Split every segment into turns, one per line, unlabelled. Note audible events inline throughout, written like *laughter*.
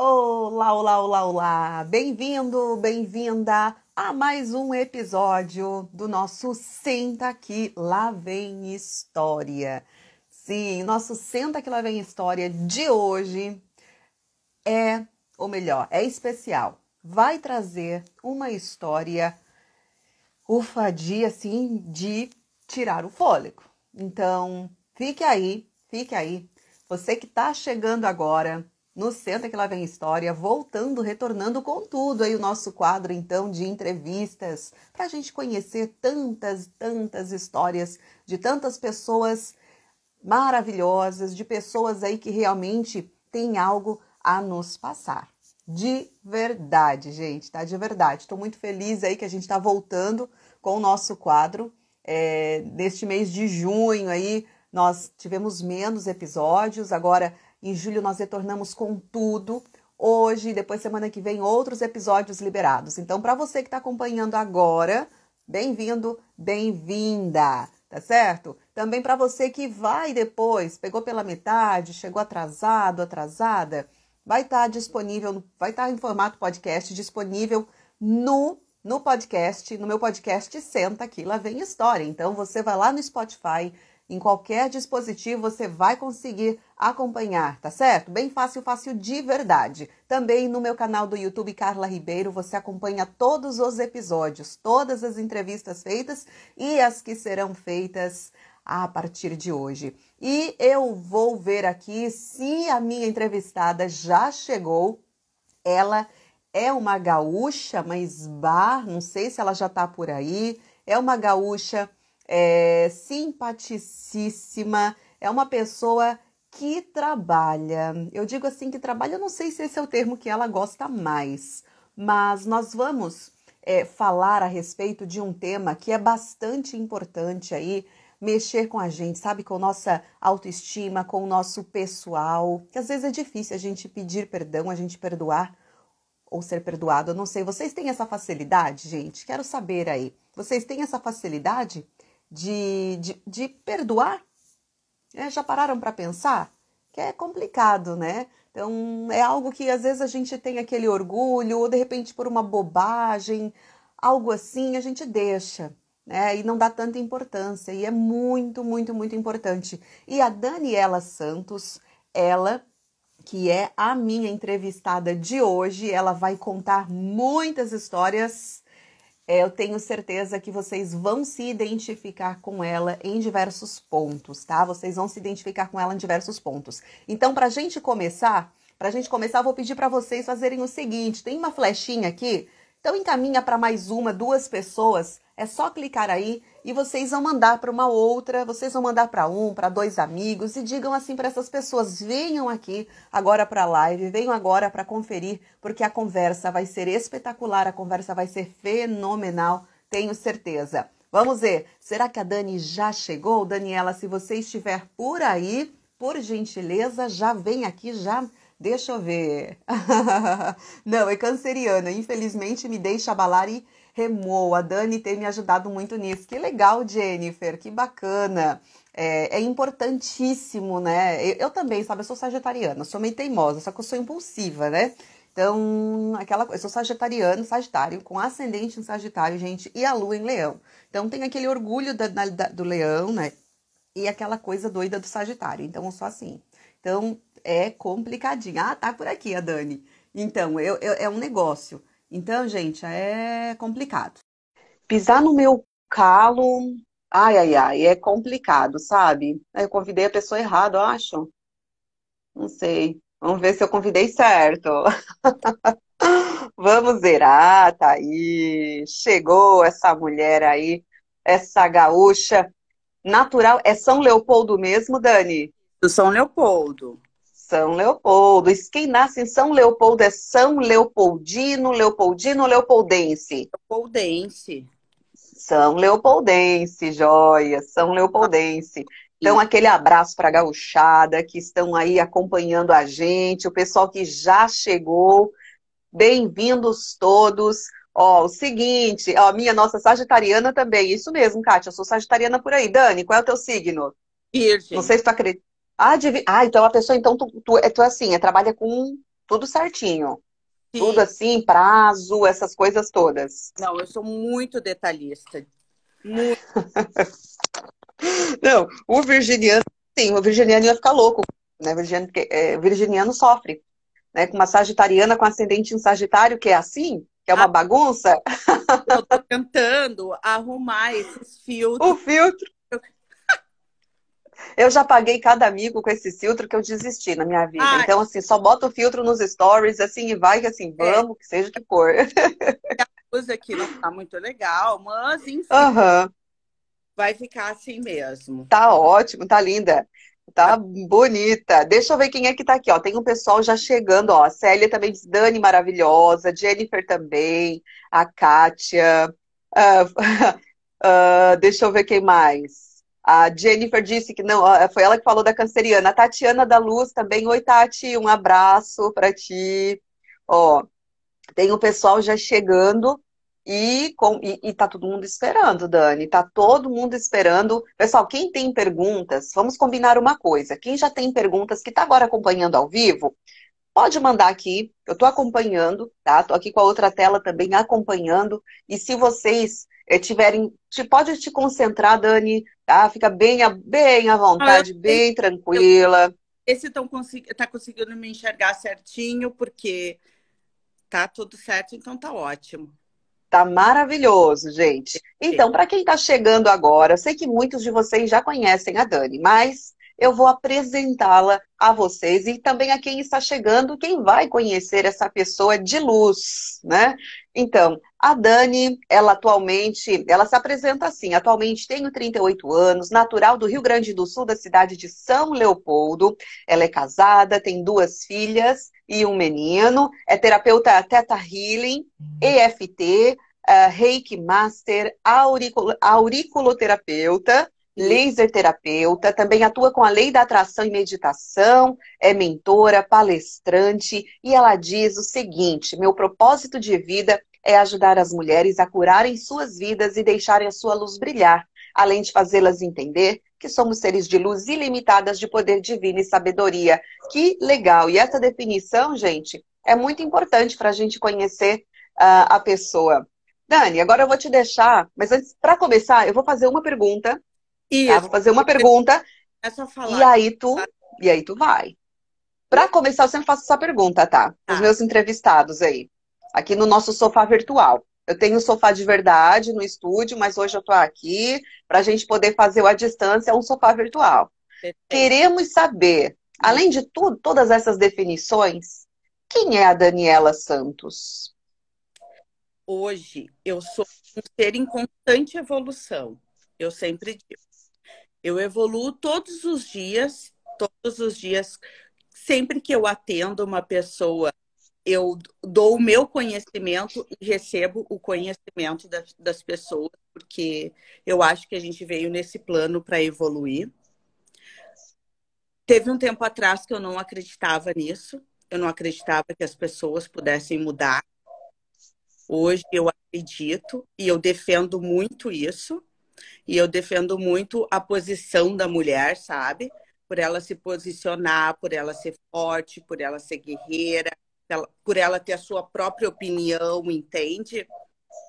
Olá, olá, olá, olá! Bem-vindo, bem-vinda a mais um episódio do nosso Senta Aqui Lá Vem História. Sim, nosso Senta Aqui Lá Vem História de hoje é, ou melhor, é especial. Vai trazer uma história ufadia, assim, de tirar o fôlego. Então, fique aí, fique aí. Você que está chegando agora, no Senta é que lá vem história, voltando, retornando com tudo aí o nosso quadro então de entrevistas, para a gente conhecer tantas, tantas histórias de tantas pessoas maravilhosas, de pessoas aí que realmente têm algo a nos passar. De verdade, gente, tá? De verdade. Estou muito feliz aí que a gente está voltando com o nosso quadro. É, neste mês de junho aí, nós tivemos menos episódios, agora em julho nós retornamos com tudo. Hoje, depois semana que vem, outros episódios liberados. Então, para você que está acompanhando agora, bem-vindo, bem-vinda, tá certo? Também para você que vai depois, pegou pela metade, chegou atrasado, atrasada, vai estar tá disponível, vai estar tá em formato podcast disponível no no podcast, no meu podcast Senta aqui, lá vem história. Então você vai lá no Spotify, em qualquer dispositivo você vai conseguir acompanhar, tá certo? Bem fácil, fácil de verdade. Também no meu canal do YouTube Carla Ribeiro você acompanha todos os episódios, todas as entrevistas feitas e as que serão feitas a partir de hoje. E eu vou ver aqui se a minha entrevistada já chegou. Ela é uma gaúcha, mas bar, não sei se ela já tá por aí. É uma gaúcha é simpaticíssima, é uma pessoa que trabalha. Eu digo assim que trabalha, eu não sei se esse é o termo que ela gosta mais, mas nós vamos é, falar a respeito de um tema que é bastante importante aí mexer com a gente, sabe? Com nossa autoestima, com o nosso pessoal. Que às vezes é difícil a gente pedir perdão, a gente perdoar ou ser perdoado. Eu não sei. Vocês têm essa facilidade, gente? Quero saber aí. Vocês têm essa facilidade? de, de, de perdoar? É, já pararam para pensar? Que é complicado, né? Então, é algo que às vezes a gente tem aquele orgulho, ou de repente por uma bobagem, algo assim, a gente deixa. Né? e não dá tanta importância, e é muito, muito, muito importante. E a Daniela Santos, ela que é a minha entrevistada de hoje, ela vai contar muitas histórias é, eu tenho certeza que vocês vão se identificar com ela em diversos pontos, tá? Vocês vão se identificar com ela em diversos pontos. Então, para a gente começar, para a gente começar, eu vou pedir para vocês fazerem o seguinte: tem uma flechinha aqui, então encaminha para mais uma, duas pessoas é só clicar aí e vocês vão mandar para uma outra, vocês vão mandar para um, para dois amigos e digam assim para essas pessoas: venham aqui agora para a live, venham agora para conferir, porque a conversa vai ser espetacular, a conversa vai ser fenomenal, tenho certeza. Vamos ver, será que a Dani já chegou? Daniela, se você estiver por aí, por gentileza, já vem aqui, já deixa eu ver. *laughs* Não, é canceriana, infelizmente me deixa abalar e remou. A Dani tem me ajudado muito nisso. Que legal, Jennifer, que bacana. É, é importantíssimo, né? Eu, eu, também, sabe, eu sou sagitariana, sou meio teimosa, só que eu sou impulsiva, né? Então, aquela coisa, eu sou sagitariano, sagitário, com ascendente em sagitário, gente, e a lua em leão. Então, tem aquele orgulho da, da, do leão, né? E aquela coisa doida do sagitário. Então, eu sou assim. Então, é complicadinho. Ah, tá por aqui a Dani. Então, eu, eu, é um negócio. Então, gente, é complicado. Pisar no meu calo, ai, ai, ai, é complicado, sabe? Eu convidei a pessoa errada, eu acho. Não sei. Vamos ver se eu convidei certo. *laughs* Vamos ah, tá aí. Chegou essa mulher aí, essa gaúcha. Natural, é São Leopoldo mesmo, Dani? Do São Leopoldo. São Leopoldo. quem nasce em São Leopoldo é São Leopoldino, Leopoldino Leopoldense? Leopoldense. São Leopoldense, joia, São Leopoldense. Então, aquele abraço para a gauchada que estão aí acompanhando a gente, o pessoal que já chegou. Bem-vindos todos. Ó, o seguinte, ó, minha nossa sagitariana também. Isso mesmo, Kátia, eu sou sagitariana por aí. Dani, qual é o teu signo? Virgem. Não sei se tu acredita. Ah, divi... ah então a pessoa, então, tu, tu, é, tu é assim, é, trabalha com tudo certinho. Sim. Tudo assim, prazo, essas coisas todas. Não, eu sou muito detalhista. Muito. *laughs* Não, o virginiano, sim, o virginiano ia ficar louco, né? Virginiano, é, virginiano sofre. Né? Com uma sagitariana com ascendente em Sagitário, que é assim, que é uma ah, bagunça. Eu tô tentando arrumar esses *laughs* filtros. O filtro. Eu já paguei cada amigo com esse filtro que eu desisti na minha vida. Ai. Então, assim, só bota o filtro nos stories, assim, e vai, assim, é. vamos, é. que seja que for. A
coisa aqui não tá muito legal, mas, enfim. Uhum. Vai
ficar assim mesmo. Tá ótimo, tá linda. Tá bonita. Deixa eu ver quem é que tá aqui, ó. Tem um pessoal já chegando, ó. A Célia também diz, Dani maravilhosa, Jennifer também, a Kátia. Uh, uh, *laughs* deixa eu ver quem mais. A Jennifer disse que não, foi ela que falou da canceriana. A Tatiana da Luz também. Oi, Tati, um abraço para ti. Ó, tem o pessoal já chegando e, com, e, e tá todo mundo esperando, Dani. Tá todo mundo esperando. Pessoal, quem tem perguntas, vamos combinar uma coisa. Quem já tem perguntas, que tá agora acompanhando ao vivo, pode mandar aqui. Eu tô acompanhando, tá? Tô aqui com a outra tela também acompanhando. E se vocês é, tiverem, te, pode te concentrar, Dani, tá? Fica bem, a, bem à vontade, ah, bem tranquila. Esse tão consegui,
tá conseguindo me enxergar certinho, porque tá tudo certo, então tá
ótimo. Tá maravilhoso, gente. Então, para quem está chegando agora, eu sei que muitos de vocês já conhecem a Dani, mas eu vou apresentá-la a vocês e também a quem está chegando, quem vai conhecer essa pessoa de luz, né? Então, a Dani, ela atualmente, ela se apresenta assim, atualmente tenho 38 anos, natural do Rio Grande do Sul, da cidade de São Leopoldo. Ela é casada, tem duas filhas e um menino, é terapeuta Teta Healing, EFT, uh, eh, Reiki Master, auriculo, auriculoterapeuta, laser terapeuta, também atua com a lei da atração e meditação, é mentora, palestrante, e ela diz o seguinte: meu propósito de vida é ajudar as mulheres a curarem suas vidas e deixarem a sua luz brilhar, além de fazê-las entender que somos seres de luz ilimitadas de poder divino e sabedoria. Que legal! E essa definição, gente, é muito importante para a gente conhecer uh, a pessoa. Dani, agora eu vou te deixar, mas antes, para começar, eu vou fazer uma pergunta isso. Tá, vou fazer uma pergunta.
É só falar. E aí
tu, tá. e aí tu vai. Para começar, eu sempre faço essa pergunta, tá? tá? Os meus entrevistados aí. Aqui no nosso sofá virtual. Eu tenho um sofá de verdade no estúdio, mas hoje eu tô aqui para a gente poder fazer a distância um sofá virtual. Perfeito. Queremos saber, além de tudo, todas essas definições, quem é a Daniela Santos?
Hoje eu sou um ser em constante evolução. Eu sempre digo. Eu evoluo todos os dias, todos os dias, sempre que eu atendo uma pessoa, eu dou o meu conhecimento e recebo o conhecimento das, das pessoas, porque eu acho que a gente veio nesse plano para evoluir. Teve um tempo atrás que eu não acreditava nisso, eu não acreditava que as pessoas pudessem mudar. Hoje eu acredito e eu defendo muito isso. E eu defendo muito a posição da mulher, sabe? Por ela se posicionar, por ela ser forte, por ela ser guerreira, por ela ter a sua própria opinião, entende?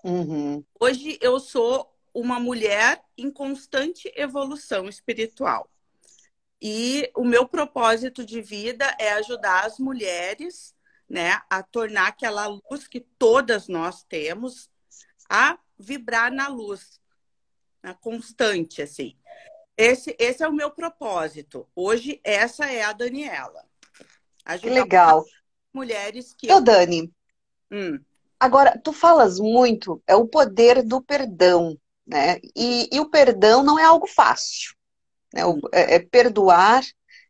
Uhum. Hoje eu sou uma mulher em constante evolução espiritual. E o meu propósito de vida é ajudar as mulheres né, a tornar aquela luz que todas nós temos a vibrar na luz, na né, constante, assim. Esse, esse é o meu propósito. Hoje, essa é a Daniela. Ajudar que legal. Mulheres
que. Eu, Dani. Hum. Agora, tu falas muito, é o poder do perdão, né? E, e o perdão não é algo fácil. Né? O, é, é perdoar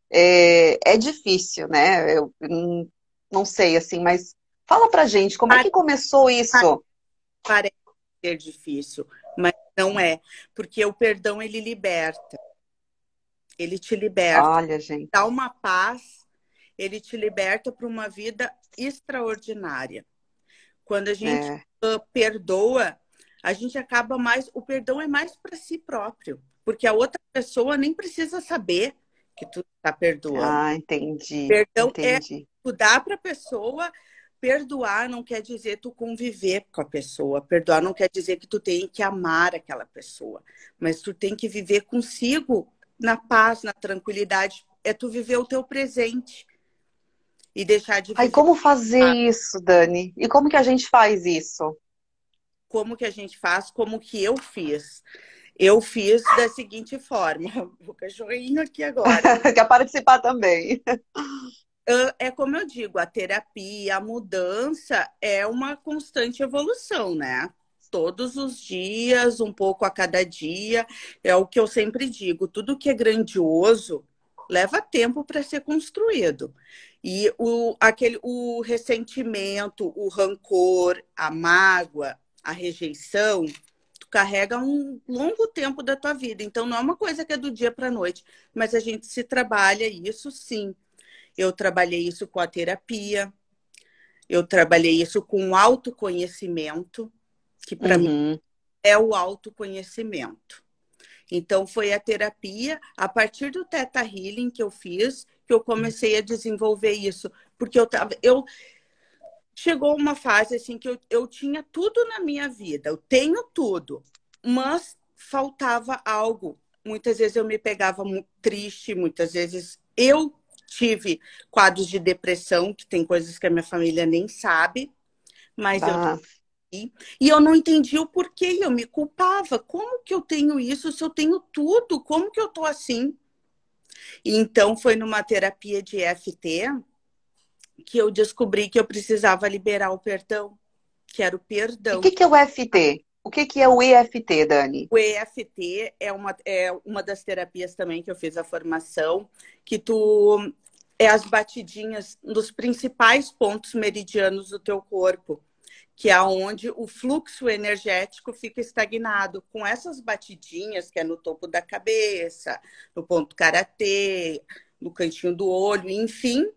é, é, difícil, né? Eu não, não sei, assim, mas fala pra gente como é que começou isso. Parece
ser difícil, não é, porque o perdão ele liberta. Ele te liberta. Olha, gente. Dá uma paz, ele te liberta para uma vida extraordinária. Quando a gente é. Ah, perdoa, a gente acaba mais. O perdão é mais para si próprio, porque a outra pessoa nem precisa saber que tu tá perdoando. Ah,
entendi.
Perdão é entendi. é tu dá para a pessoa Perdoar não quer dizer tu conviver com a pessoa, perdoar não quer dizer que tu tem que amar aquela pessoa, mas tu tem que viver consigo na paz, na tranquilidade, é tu viver o teu presente e deixar de
Aí como fazer ah. isso, Dani? E como que a gente faz isso?
Como que a gente faz? Como que eu fiz? Eu fiz da seguinte forma. *laughs* O cachorrinho aqui agora. *laughs* Quer participar também é como eu digo, a terapia, a mudança é uma constante evolução, né? Todos os dias, um pouco a cada dia. É o que eu sempre digo: tudo que é grandioso leva tempo para ser construído. E o, aquele, o ressentimento, o rancor, a mágoa, a rejeição, tu carrega um longo tempo da tua vida. Então, não é uma coisa que é do dia para a noite, mas a gente se trabalha isso sim eu trabalhei isso com a terapia, eu trabalhei isso com o autoconhecimento, que para uhum. mim é o autoconhecimento. Então foi a terapia, a partir do Teta Healing que eu fiz, que eu comecei a desenvolver isso, porque eu tava eu chegou uma fase assim que eu, eu tinha tudo na minha vida, eu tenho tudo, mas faltava algo. Muitas vezes eu me pegava triste, muitas vezes eu tive quadros de depressão, que tem coisas que a minha família nem sabe, mas ah. eu e eu não entendi o porquê, eu me culpava. Como que eu tenho isso se eu tenho tudo? Como que eu tô assim? então foi numa terapia de FT que eu descobri que eu precisava liberar o perdão, que era o
perdão. O que, que é o FT? O que, que é o EFT, Dani?
O EFT é uma, é uma das terapias também que eu fiz a formação, que tu é as batidinhas nos principais pontos meridianos do teu corpo, que é onde o fluxo energético fica estagnado. Com essas batidinhas, que é no topo da cabeça, no ponto karatê, no cantinho do olho, enfim,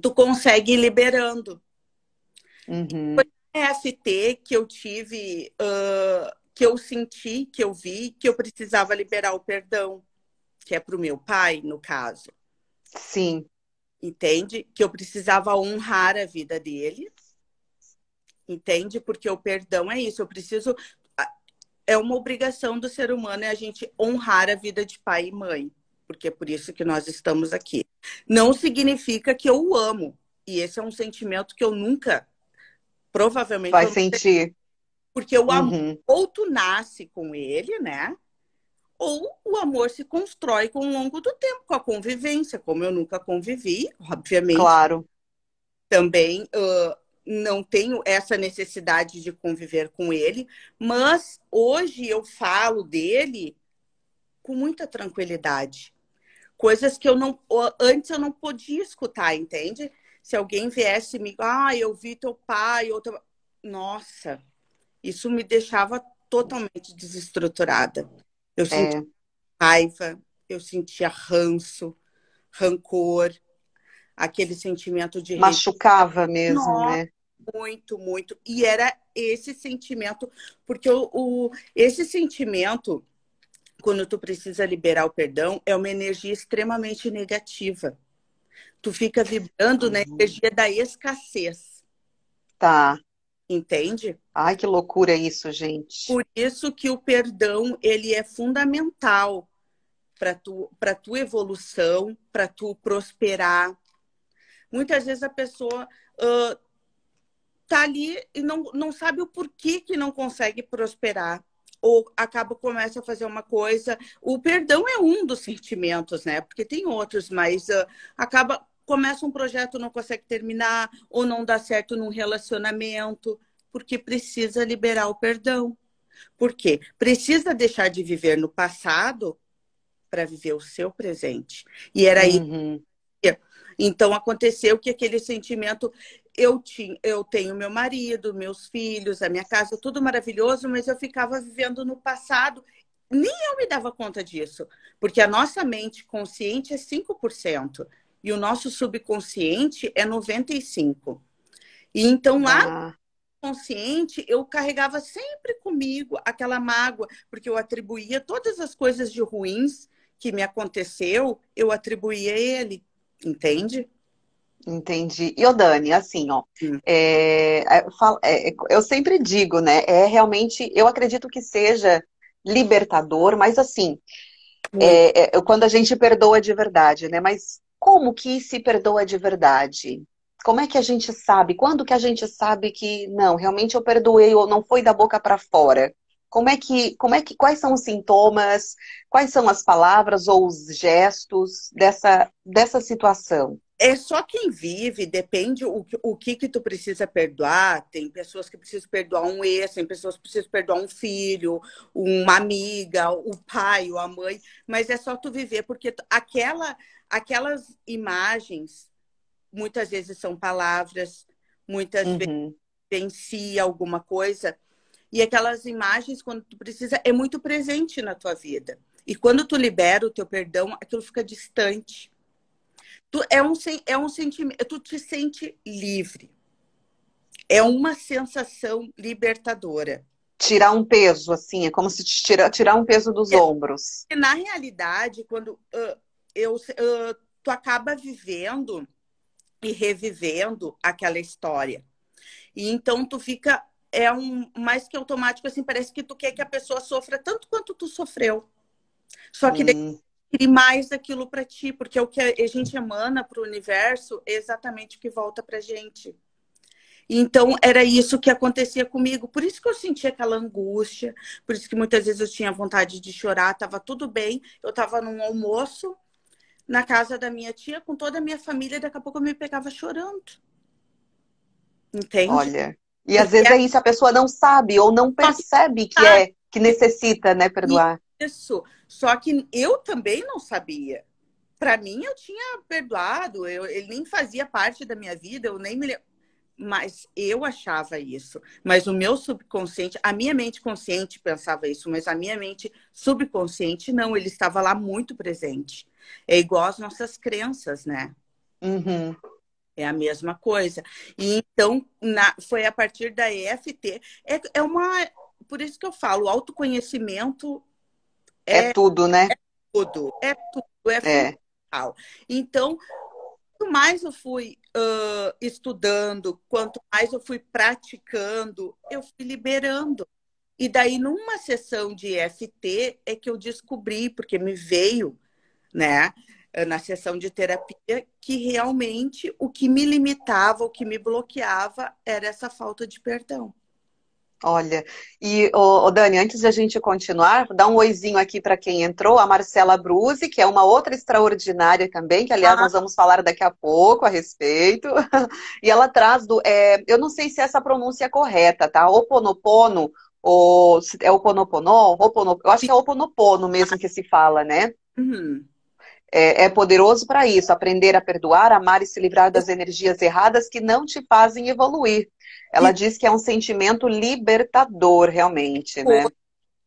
tu consegue ir liberando. Uhum. EFT que eu tive, uh, que eu senti, que eu vi, que eu precisava liberar o perdão, que é para o meu pai, no caso.
Sim.
Entende? Que eu precisava honrar a vida dele. Entende? Porque o perdão é isso. Eu preciso. É uma obrigação do ser humano é a gente honrar a vida de pai e mãe. Porque é por isso que nós estamos aqui. Não significa que eu o amo. E esse é um sentimento que eu nunca Provavelmente. Vai
sentir.
Porque o uhum. amor, ou tu nasce com ele, né? Ou o amor se constrói com o longo do tempo, com a convivência, como eu nunca convivi, obviamente. Claro. Também uh, não tenho essa necessidade de conviver com ele, mas hoje eu falo dele com muita tranquilidade. Coisas que eu não. Antes eu não podia escutar, entende? se alguém viesse me, ah, eu vi teu pai, outra, nossa, isso me deixava totalmente desestruturada. Eu é. sentia raiva, eu sentia ranço, rancor, aquele sentimento de
machucava mesmo, nossa, né?
Muito, muito. E era esse sentimento, porque o, o esse sentimento quando tu precisa liberar o perdão, é uma energia extremamente negativa tu fica vibrando na né? uhum. energia da escassez. Tá. Entende? Ai, que loucura isso, gente. Por isso que o perdão, ele é fundamental para tu, para tua evolução, para tu prosperar. Muitas vezes a pessoa uh, tá ali e não, não sabe o porquê que não consegue prosperar ou acaba começa a fazer uma coisa. O perdão é um dos sentimentos, né? Porque tem outros, mas uh, acaba começa um projeto, não consegue terminar, ou não dá certo num relacionamento, porque precisa liberar o perdão. Por quê? Precisa deixar de viver no passado para viver o seu presente. E era aí. Uhum. Então aconteceu que aquele sentimento eu tinha, eu tenho meu marido, meus filhos, a minha casa, tudo maravilhoso, mas eu ficava vivendo no passado. Nem eu me dava conta disso, porque a nossa mente consciente é 5% e o nosso subconsciente é 95. E então lá ah. consciente, eu carregava sempre comigo aquela mágoa, porque eu atribuía todas as coisas de ruins que me aconteceu, eu atribuía a ele,
entende? Entendi. E o Dani, assim, ó, é, é, é, é, eu sempre digo, né? É realmente, eu acredito que seja libertador, mas assim, é, é, quando a gente perdoa de verdade, né? Mas como que se perdoa de verdade? Como é que a gente sabe? Quando que a gente sabe que não, realmente eu perdoei ou não foi da boca para fora? Como é que, como é que, quais são os sintomas? Quais são as palavras ou os gestos dessa, dessa situação? É
só quem vive, depende o,
o que que tu precisa
perdoar. Tem pessoas que precisam perdoar um ex, tem pessoas que precisam perdoar um filho, uma amiga, o pai ou a mãe. Mas é só tu viver, porque aquela, aquelas imagens muitas vezes são palavras, muitas uhum. vezes vencia alguma coisa e aquelas imagens, quando tu precisa, é muito presente na tua vida. E quando tu libera o teu perdão, aquilo fica distante. Tu, é um, é um
sentimento, tu te sente livre. É uma sensação libertadora. Tirar um peso, assim, é como se te tira, tirar um peso dos é, ombros.
Na realidade, quando uh, eu, uh, tu acaba vivendo e revivendo aquela história. E então tu fica é um mais que automático, assim, parece que tu quer que a pessoa sofra tanto quanto tu sofreu. Só que hum. crie mais daquilo para ti, porque é o que a gente emana para o universo é exatamente o que volta pra gente. Então, era isso que acontecia comigo. Por isso que eu sentia aquela angústia, por isso que muitas vezes eu tinha vontade de chorar, estava tudo bem. Eu estava num almoço na casa da minha tia com toda a minha família, e daqui a pouco eu me pegava chorando.
Entende? Olha. E às vezes é isso, a pessoa não sabe ou não percebe que é que necessita, né, perdoar.
Isso. Só que eu também não sabia. Para mim eu tinha perdoado, eu, ele nem fazia parte da minha vida, eu nem me mas eu achava isso. Mas o meu subconsciente, a minha mente consciente pensava isso, mas a minha mente subconsciente não, ele estava lá muito presente. É igual as nossas crenças, né? Uhum. É a mesma coisa. E então, na, foi a partir da EFT. É, é uma. Por isso que eu falo, autoconhecimento é, é tudo,
né? É tudo.
É tudo. É, é.
fundamental.
Então, quanto mais eu fui uh, estudando, quanto mais eu fui praticando, eu fui liberando. E daí, numa sessão de EFT, é que eu descobri, porque me veio, né? Eh, na sessão de terapia que realmente o que me limitava, o que me bloqueava era essa falta de perdão.
Olha, e o Dani, antes de a gente continuar, dá um oizinho aqui para quem entrou, a Marcela Bruzi, que é uma outra extraordinária também, que aliás ah. nós vamos falar daqui a pouco a respeito. *laughs* e ela traz do, é, eu não sei se é essa pronúncia é correta, tá? Oponopono, ou é oponopono, opono, eu acho que é oponopono mesmo que se fala, né? Uhum é, é poderoso para isso, aprender a perdoar, amar e se livrar das energias erradas que não te fazem evoluir. Ela e... diz que é um sentimento libertador, realmente, né?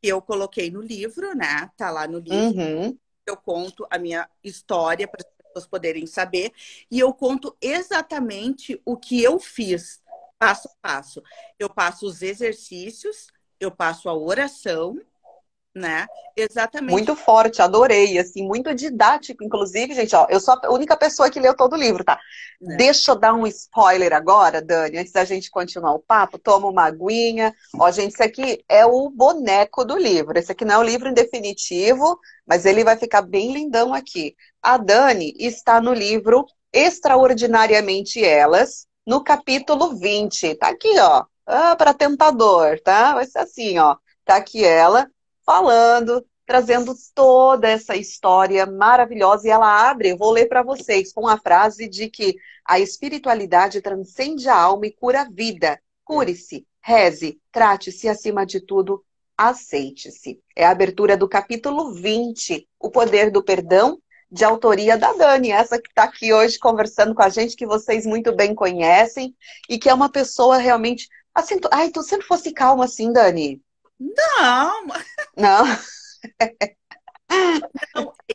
Eu coloquei no livro, né? Tá lá no livro. Uhum. Eu conto a minha história para as pessoas poderem saber. E eu conto exatamente o que eu fiz, passo a passo. Eu passo os exercícios, eu passo a oração, né? Exatamente. Muito
forte, adorei, assim, muito didático, inclusive, gente, ó, eu sou a única pessoa que leu todo o livro, tá? É. Deixa eu dar um spoiler agora, Dani, antes da gente continuar o papo, toma uma aguinha. Ó, gente, isso aqui é o boneco do livro. Esse aqui não é o livro em definitivo, mas ele vai ficar bem lindão aqui. A Dani está no livro Extraordinariamente Elas, no capítulo 20. Tá aqui, ó. Ah, para tentador, tá? Vai ser assim, ó. Tá aqui ela, falando, trazendo toda essa história maravilhosa. E ela abre, vou ler para vocês, com a frase de que a espiritualidade transcende a alma e cura a vida. Cure-se, reze, trate-se acima de tudo, aceite-se. É a abertura do capítulo 20, O Poder do Perdão, de autoria da Dani, essa que está aqui hoje conversando com a gente, que vocês muito bem conhecem, e que é uma pessoa realmente. Assim, ai, tu sempre fosse calma assim, Dani. Não. Não. não é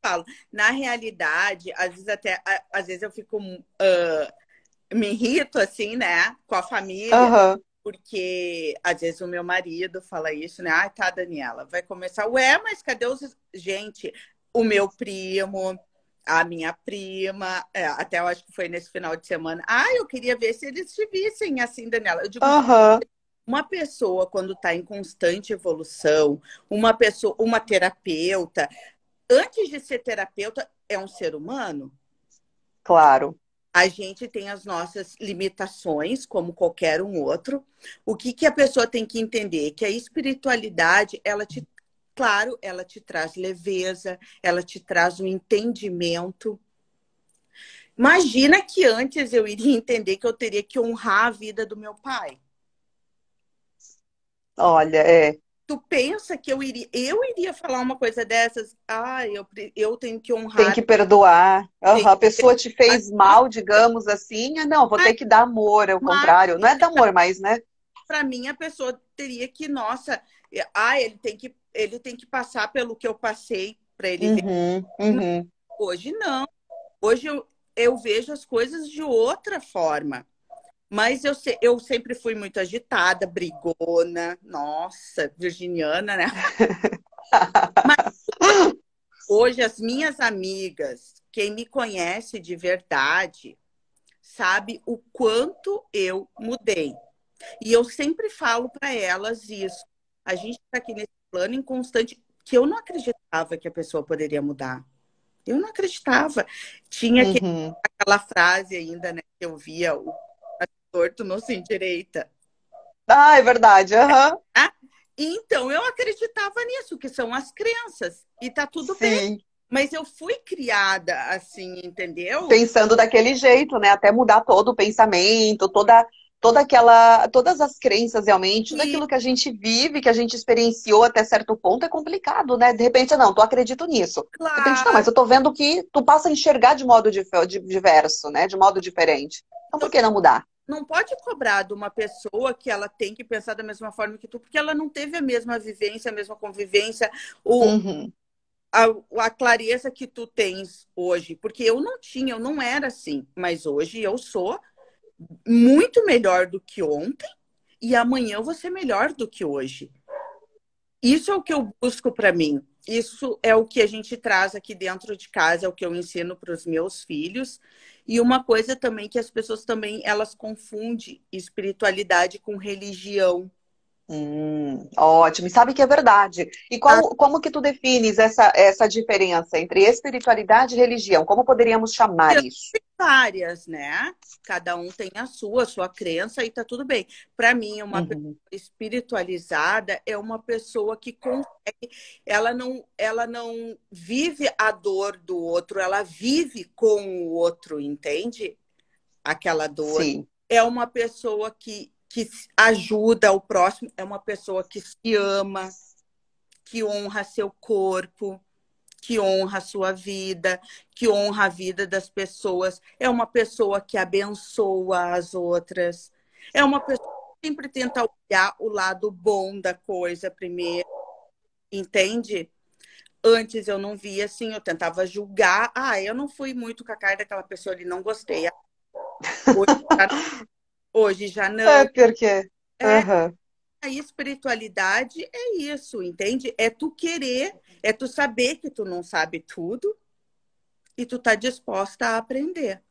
falo. Na realidade, às vezes até, às vezes eu fico, uh, me irrito assim, né, com a família, uhum. porque às vezes o meu marido fala isso, né, ah, tá, Daniela, vai começar, ué, mas cadê os... Gente, o meu primo, a minha prima, é, até eu acho que foi nesse final de semana, ah, eu queria ver se eles te vissem assim, Daniela. Eu digo, uhum. Uma pessoa, quando está em constante evolução, uma pessoa, uma terapeuta, antes de ser terapeuta, é um ser humano? Claro. A gente tem as nossas limitações, como qualquer um outro. O que, que a pessoa tem que entender? Que a espiritualidade, ela te, claro, ela te traz leveza, ela te traz um entendimento. Imagina que antes eu iria entender que eu teria que honrar a vida do meu pai.
Olha, é.
Tu pensa que eu iria, eu iria falar uma coisa dessas? Ah, eu, eu tenho que honrar. Tem que
perdoar. Uhum, a pessoa te fez mal, digamos assim. Não, vou mas, ter que dar amor, É o contrário. Não é dar amor, mas, né?
Para mim, a pessoa teria que, nossa, ah, ele tem que, ele tem que passar pelo que eu passei para ele uhum, Uhum. Hoje não. Hoje eu, eu vejo as coisas de outra forma. Mas eu, se, eu sempre fui muito agitada, brigona, nossa, virginiana, né? *laughs* Mas hoje as minhas amigas, quem me conhece de verdade, sabe o quanto eu mudei. E eu sempre falo para elas isso. A gente está aqui nesse plano em constante que eu não acreditava que a pessoa poderia mudar. Eu não acreditava. Tinha uhum. aquela frase ainda, né? Que eu via o torto, não se direita. Ah, é verdade. Uhum. então, eu acreditava nisso, que são as crenças. E tá tudo Sim. bem. Mas eu fui criada assim, entendeu? Pensando daquele
jeito, né? Até mudar todo o pensamento, toda, toda aquela, todas as crenças realmente, e... tudo aquilo que a gente vive, que a gente experienciou até certo ponto é complicado, né? De repente, não, tu acredito nisso. Claro. De repente, não, mas eu tô vendo que tu passa a enxergar de modo diverso, né? De modo diferente. Então, por que não mudar?
não pode cobrar de uma pessoa que ela tem que pensar da mesma forma que tu, porque ela não teve a mesma vivência, a mesma convivência,
o, uhum.
a, a, clareza que tu tens hoje. Porque eu não tinha, eu não era assim, mas hoje eu sou muito melhor do que ontem e amanhã eu vou ser melhor do que hoje. Isso é o que eu busco para mim. Isso é o que a gente traz aqui dentro de casa, é o que eu ensino para os meus filhos. E uma coisa também que as pessoas também elas confundem espiritualidade com religião.
Hum, ótimo, e sabe que é verdade. E qual, ah. como que tu defines essa, essa diferença entre espiritualidade e religião? Como poderíamos chamar Eu isso? Várias,
né? Cada um tem a sua, a sua crença e tá tudo bem. Para mim, uma uhum. pessoa espiritualizada é uma pessoa que consegue, ela não, ela não vive a dor do outro, ela vive com o outro, entende? Aquela dor. Sim. É uma pessoa que que ajuda o próximo, é uma pessoa que se ama, que honra seu corpo, que honra sua vida, que honra a vida das pessoas, é uma pessoa que abençoa as outras, é uma pessoa que sempre tenta olhar o lado bom da coisa primeiro, entende? Antes eu não via assim, eu tentava julgar. Ah, eu não fui muito com a cara daquela pessoa ali, não gostei. Hoje, *laughs* hoje já não. É,
porque. É,
A espiritualidade é isso, entende? É tu querer, é tu saber que tu não sabe tudo e tu tá disposta a aprender.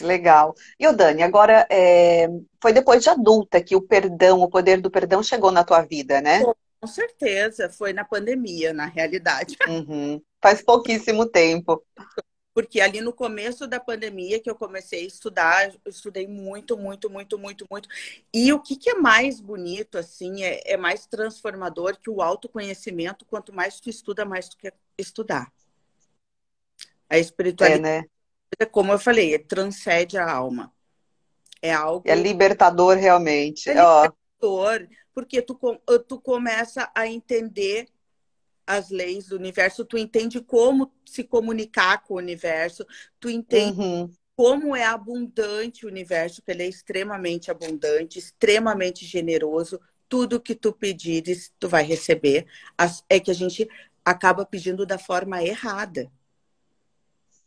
Legal. E o Dani, agora é... foi depois de adulta que o perdão, o poder do perdão chegou na tua vida, né? Com
certeza, foi na pandemia, na realidade.
Uhum. Faz pouquíssimo tempo. *laughs*
porque ali no começo da pandemia que eu comecei a estudar, eu estudei muito, muito, muito, muito, muito. E o que, que é mais bonito, assim, é, é, mais transformador que o autoconhecimento, quanto mais tu estuda, mais tu quer estudar. A espiritualidade, é, né? É como eu falei, transcende a alma. É algo... É libertador, realmente. É libertador, oh. porque tu, tu começa a entender as leis do universo, tu entende como se comunicar com o universo, tu entende uhum. como é abundante o universo, que ele é extremamente abundante, extremamente generoso. Tudo que tu pedires, tu vai receber. É que a gente acaba
pedindo da forma
errada.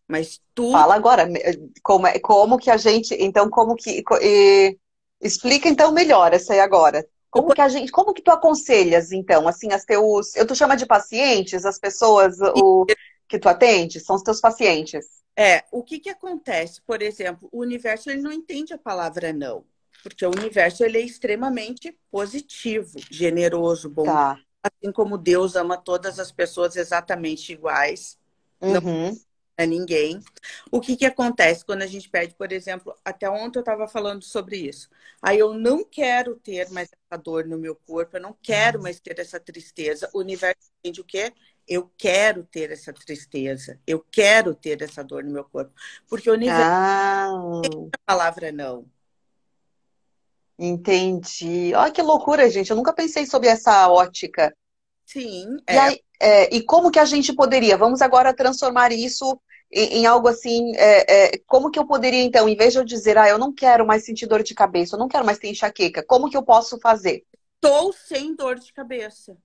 Mas tu fala agora como é como que a gente então como que e, explica então melhor essa aí agora como que a gente, como que tu aconselhas então, assim, as teus, eu tu chama de pacientes, as pessoas o, que tu atende, são os teus pacientes? É, o que que acontece,
por exemplo, o universo ele não entende a palavra não, porque o universo ele é extremamente positivo, generoso, bom, tá. assim como Deus ama todas as pessoas exatamente iguais. Uhum. Não a ninguém. O que, que acontece quando a gente pede, por exemplo, até ontem eu estava falando sobre isso. Aí eu não quero ter mais essa dor no meu corpo, eu não quero uhum. mais ter essa tristeza. O universo entende o quê? Eu quero ter essa tristeza, eu quero ter essa dor no meu corpo. Porque o universo
ah. a palavra não. Entendi. Olha que loucura, gente. Eu nunca pensei sobre essa ótica. Sim, e é. Aí... É, e como que a gente poderia? Vamos agora transformar isso em, em algo assim. É, é, como que eu poderia, então, em vez de eu dizer, ah, eu não quero mais sentir dor de cabeça, eu não quero mais ter enxaqueca, como que eu posso fazer?
Estou sem dor de cabeça.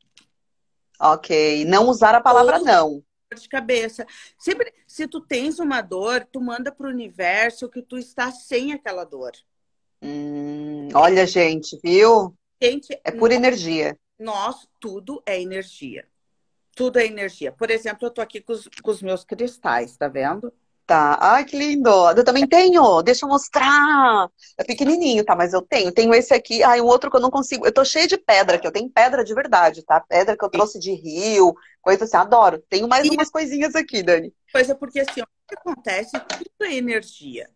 Ok. Não usar a palavra Tô não. Dor de
cabeça. Sempre, se tu tens uma dor, tu manda para o universo que tu está sem aquela dor.
Hum, olha, gente, viu?
Gente, é pura nós, energia. Nós, tudo é energia. Tudo é energia. Por exemplo, eu estou aqui com os, com os, meus
cristais, tá vendo? Tá. Ai, que lindo. Eu também tenho. Deixa eu mostrar. É pequenininho, tá? Mas eu tenho. Tenho esse aqui. Ai, um outro que eu não consigo. Eu tô cheia de pedra aqui. Eu tenho pedra de verdade, tá? Pedra que eu trouxe de rio, coisa assim. Adoro. Tenho mais e... umas coisinhas aqui, Dani. Pois é, porque assim, o que acontece? Tudo
é energia.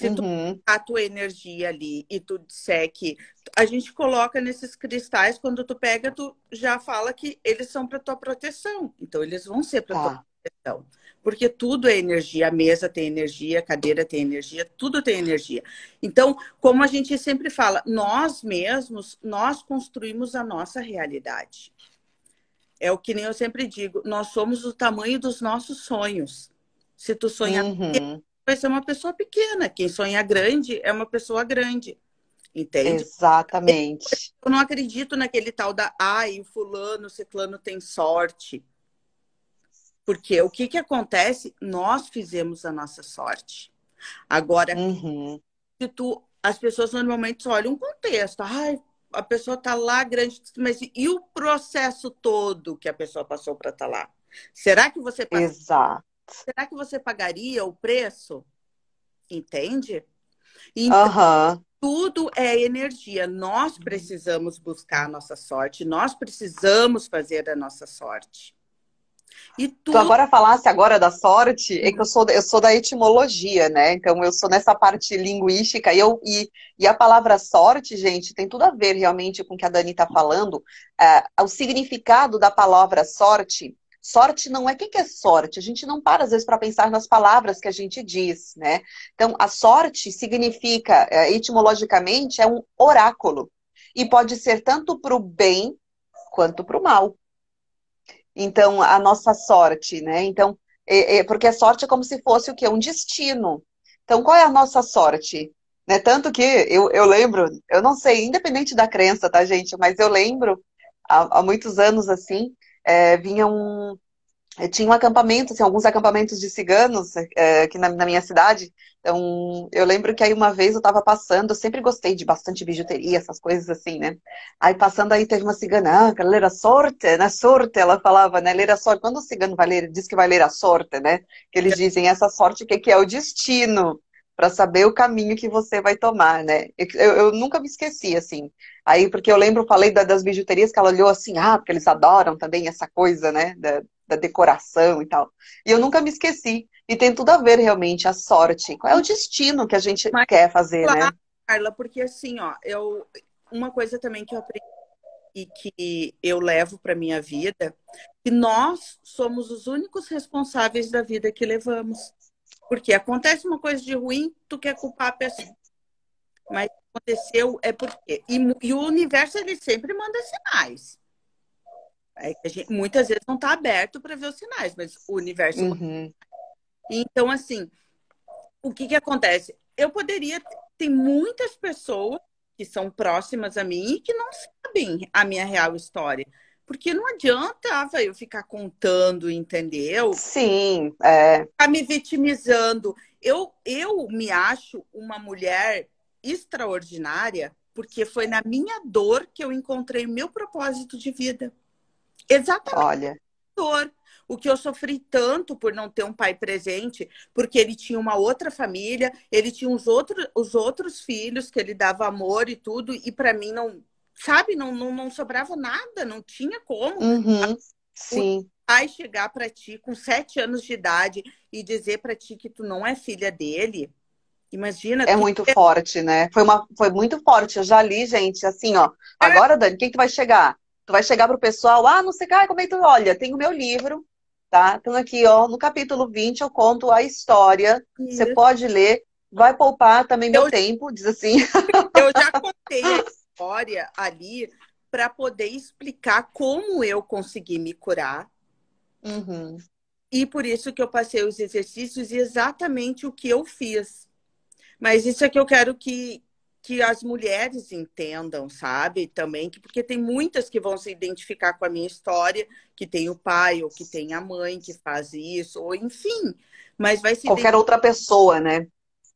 Se uhum. tu a tua energia ali e tu disser que a gente coloca nesses cristais, quando tu pega, tu já fala que eles são para tua proteção. Então eles vão ser para tá. tua proteção. Porque tudo é energia, a mesa tem energia, a cadeira tem energia, tudo tem energia. Então, como a gente sempre fala, nós mesmos, nós construímos a nossa realidade. É o que nem eu sempre digo, nós somos o tamanho dos nossos sonhos. Se tu sonhar uhum vai ser uma pessoa pequena. Quem sonha grande é uma pessoa grande. Entende? Exatamente. Eu não acredito naquele tal da ai, fulano, ciclano tem sorte. Porque o que, que acontece? Nós fizemos a nossa sorte. Agora, uhum. se tu, as pessoas normalmente só olham um contexto. Ai, a pessoa tá lá grande, mas e o processo todo que a pessoa passou para estar tá lá? Será que você passou Exato será que você pagaria o preço? Entende? Então, tudo é energia. Nós uhum. precisamos buscar a nossa sorte, nós precisamos fazer a nossa sorte.
E tudo... Tu agora falasse agora da sorte, é que eu sou, eu sou da etimologia, né? Então eu sou nessa parte linguística e, eu, e, e a palavra sorte, gente, tem tudo a ver realmente com o que a Dani está falando. É, o significado da palavra sorte Sorte não é. O que é sorte? A gente não para, às vezes, para pensar nas palavras que a gente diz, né? Então, a sorte significa, é, etimologicamente, é um oráculo. E pode ser tanto para o bem quanto para o mal. Então, a nossa sorte, né? Então, é, é, porque a sorte é como se fosse o que Um destino. Então, qual é a nossa sorte? Né? Tanto que eu, eu lembro, eu não sei, independente da crença, tá, gente? Mas eu lembro há, há muitos anos assim, é, vinha um. Eh, tinha um acampamento, assim, alguns acampamentos de ciganos é, aqui na, na, minha cidade. Então, eu lembro que aí uma vez eu estava passando, eu sempre gostei de bastante bijuteria, essas coisas assim, né? Aí passando aí teve uma cigana, ah, ler a sorte, né? Sorte, ela falava, né? Ler a sorte. Quando o cigano vai ler, diz que vai ler a sorte, né? Que eles é. dizem essa sorte que, que é o destino para saber o caminho que você vai tomar, né? Eu, eu, nunca me esqueci, assim. Aí, porque eu lembro, falei da, das bijuterias que ela olhou assim, ah, porque eles adoram também essa coisa, né? Da, da, decoração e tal. E eu nunca me esqueci. E tem tudo a ver, realmente, a sorte. Qual é o destino que a gente Mas, quer fazer, né? claro, né?
Carla, porque assim, ó, eu... Uma coisa também que eu aprendi e que eu levo para minha vida, que nós somos os únicos responsáveis da vida que levamos. Porque acontece uma coisa de ruim, tu quer culpar a pessoa. Mas aconteceu é porque. E, e o universo, ele sempre manda sinais. É que a gente, muitas vezes não está aberto para ver os sinais, mas o universo. Uhum. Então, assim, o que, que acontece? Eu poderia. Tem muitas pessoas que são próximas a mim e que não sabem a minha real história. Porque não adiantava ah, eu ficar contando, entendeu?
Sim, é. Ficar tá
me vitimizando. Eu, eu me acho uma mulher extraordinária porque foi na minha dor que eu encontrei meu propósito de vida. Exatamente. Olha. Dor. O que eu sofri tanto por não ter um pai presente, porque ele tinha uma outra família, ele tinha os, outros os outros filhos que ele dava amor e tudo, e para mim não, sabe, não, não, não sobrava nada, não tinha como. Uhum, sim. Pai chegar para ti com sete anos de idade e dizer para ti que tu não é filha dele.
Imagina. É muito é... forte, né? Foi, uma, foi muito forte. Eu já li, gente, assim, ó. É. Agora, Dani, quem que vai chegar? Tu vai chegar pro pessoal, ah, não sei cara, como é que tu olha, tem o meu livro, tá? Então aqui, ó, no capítulo 20 eu conto a história. Você pode ler, vai poupar também meu eu... tempo, diz assim. Eu já contei *laughs*
história ali para poder explicar como eu consegui me curar. Uhum. E por isso que eu passei os exercícios e exatamente o que eu fiz. Mas isso é que eu quero que, que as mulheres entendam, sabe? Também, que, porque tem muitas que vão se identificar com a minha história, que tem o pai, ou que tem a mãe que faz isso, ou enfim. Mas vai se. Qualquer outra
pessoa, né?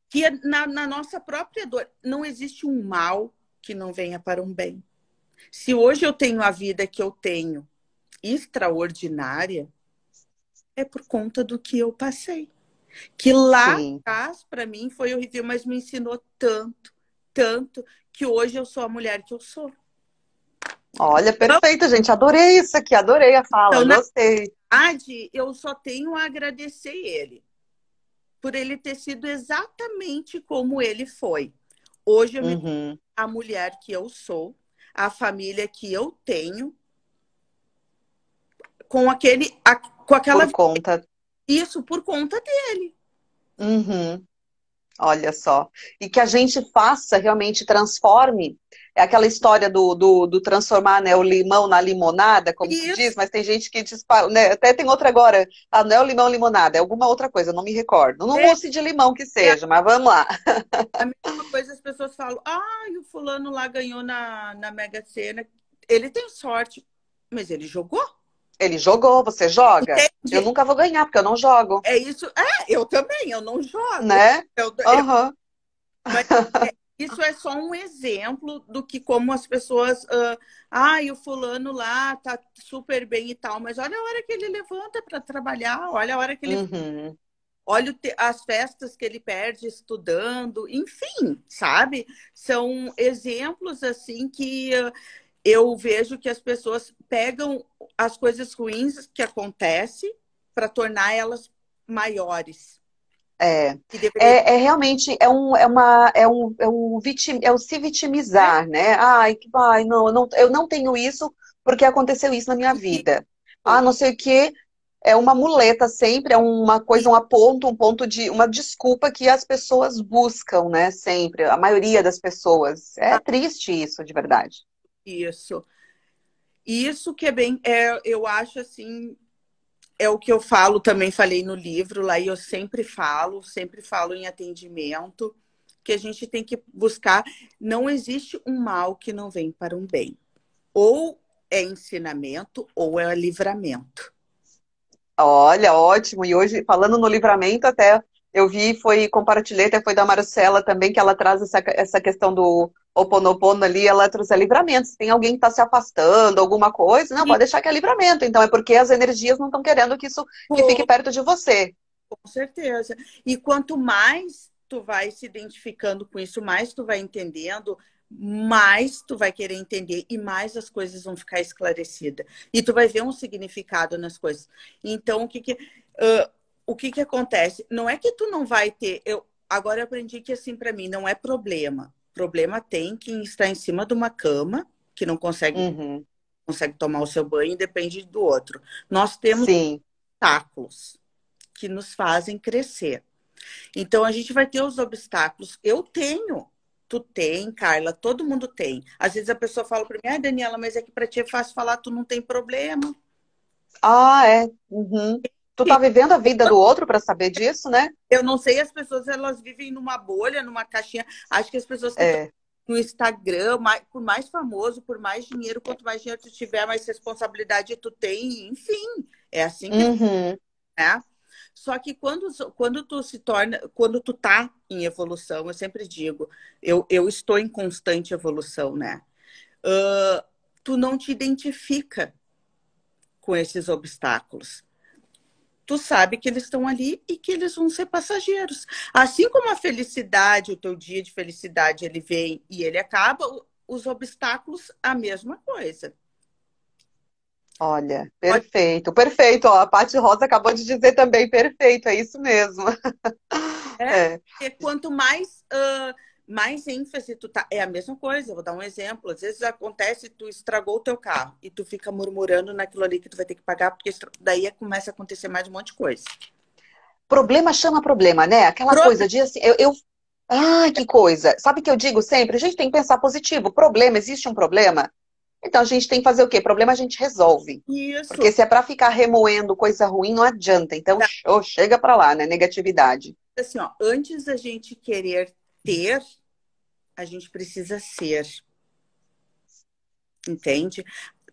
Que é na, na nossa própria dor. Não existe um mal que não venha para um bem. Se hoje eu tenho a vida que eu tenho extraordinária, é por conta do que eu passei. Que lá atrás, para mim, foi horrível, mas me ensinou tanto, tanto, que hoje eu sou a mulher que eu sou.
Olha, perfeito, então, gente. Adorei isso aqui, adorei a fala, então, gostei. Na
verdade, eu só tenho a agradecer ele por ele ter sido exatamente como ele foi. Hoje eu uhum. me a mulher que eu sou, a família que eu tenho, com aquele, a, com
aquela por conta. Isso por conta dele. Uhum. Olha só. E que a gente faça, realmente transforme é aquela história do, do, do transformar né, o limão na limonada, como Isso. se diz, mas tem gente que diz, né, até tem outra agora, ah, não é o limão limonada, é alguma outra coisa, não me recordo. Não é. mousse de limão que seja, é. mas vamos lá. *laughs*
A mesma coisa as pessoas falam, ah, o fulano lá ganhou na, na Mega Sena, ele tem sorte, mas ele jogou.
Ele jogou, você joga.
Entendi. Eu nunca vou ganhar, porque eu não jogo. É isso. É, eu também, eu não jogo. Né? Eu, uhum. eu... Mas é, isso ah. é só um exemplo do que como as pessoas, uh, ah, e o fulano lá tá super bem e tal, mas olha a hora que ele levanta para trabalhar, olha a hora que ele, uhum. olha as festas que ele perde estudando, enfim, sabe? São exemplos assim que ah, eu vejo que as pessoas pegam as coisas ruins que acontecem para tornar elas maiores.
É. Deveria... é, é, realmente é um, é uma, é um, é um, vitim, é o se vitimizar, é. né? Ai, que vai, não, não, eu não tenho isso porque aconteceu isso na minha vida. Ah, não sei o que. É uma muleta sempre, é uma coisa, um aponto, um ponto de. uma desculpa que as pessoas buscam, né? Sempre, a maioria das pessoas. É ah. triste isso, de verdade.
Isso. Isso que é bem, é, eu acho assim, é o que eu falo, também falei no livro lá, e eu sempre falo, sempre falo em atendimento, que a gente tem que buscar. Não existe um mal que não vem para um bem.
Ou é ensinamento, ou é livramento. Olha, ótimo. E hoje, falando no livramento, até eu vi, foi, compartilhei, até foi da Marcela também, que ela traz essa, essa questão do, oponopono ali, ela trouxe livramento. Se tem alguém que está se afastando, alguma coisa, não, Sim. pode deixar que é livramento. Então, é porque as energias não estão querendo que isso que fique perto de você.
Com certeza.
E quanto mais
tu vai se identificando com isso, mais tu vai entendendo, mais tu vai querer entender e mais as coisas vão ficar esclarecidas. E tu vai ver um significado nas coisas. Então, o que que... Uh, o que que acontece? Não é que tu não vai ter... Eu, agora eu aprendi que, assim, para mim, não é problema Problema tem quem está em cima de uma cama, que não consegue, uhum. consegue tomar o seu banho e depende do outro. Nós temos Sim. obstáculos que nos fazem crescer. Então a gente vai ter os obstáculos. Eu tenho, tu tem, Carla, todo mundo tem. Às vezes a pessoa fala para mim, ai, ah, Daniela, mas é que para ti é fácil falar, tu não tem problema. Ah, é. Uhum.
Tu tá vivendo a vida do outro para saber disso, né?
Eu não sei, as pessoas elas vivem numa bolha, numa caixinha. Acho que as pessoas que é. no Instagram, por mais famoso, por mais dinheiro, quanto mais dinheiro tu tiver, mais responsabilidade tu tem, enfim. É assim que uhum. né? Só que quando, quando tu se torna, quando tu tá em evolução, eu sempre digo, eu, eu estou em constante evolução, né? Uh, tu não te identifica com esses obstáculos tu sabe que eles estão ali e que eles vão ser passageiros. Assim como a felicidade, o teu dia de felicidade, ele vem e ele acaba, os obstáculos, a mesma coisa.
Olha, perfeito, perfeito. Ó, a Paty Rosa acabou de dizer também, perfeito, é isso mesmo. É,
*laughs* é. quanto mais uh, mais ênfase tu tá. É a mesma coisa, eu vou dar um exemplo. Às vezes acontece, tu estragou o teu carro e tu fica murmurando naquilo ali que tu vai ter que pagar, porque daí é, começa a acontecer mais um monte de coisa.
Problema chama problema, né? Aquela Pro... coisa de assim, eu, eu... Ai, que coisa! Sabe o que eu digo sempre? A gente tem que pensar positivo. Problema, existe um problema? Então a gente tem que fazer o quê? Problema a gente resolve. Isso. Porque se é para ficar remoendo coisa ruim, não adianta. Então, tá. chega para lá, né? Negatividade.
Assim, ó, antes da gente querer ter, a gente precisa ser. Entende?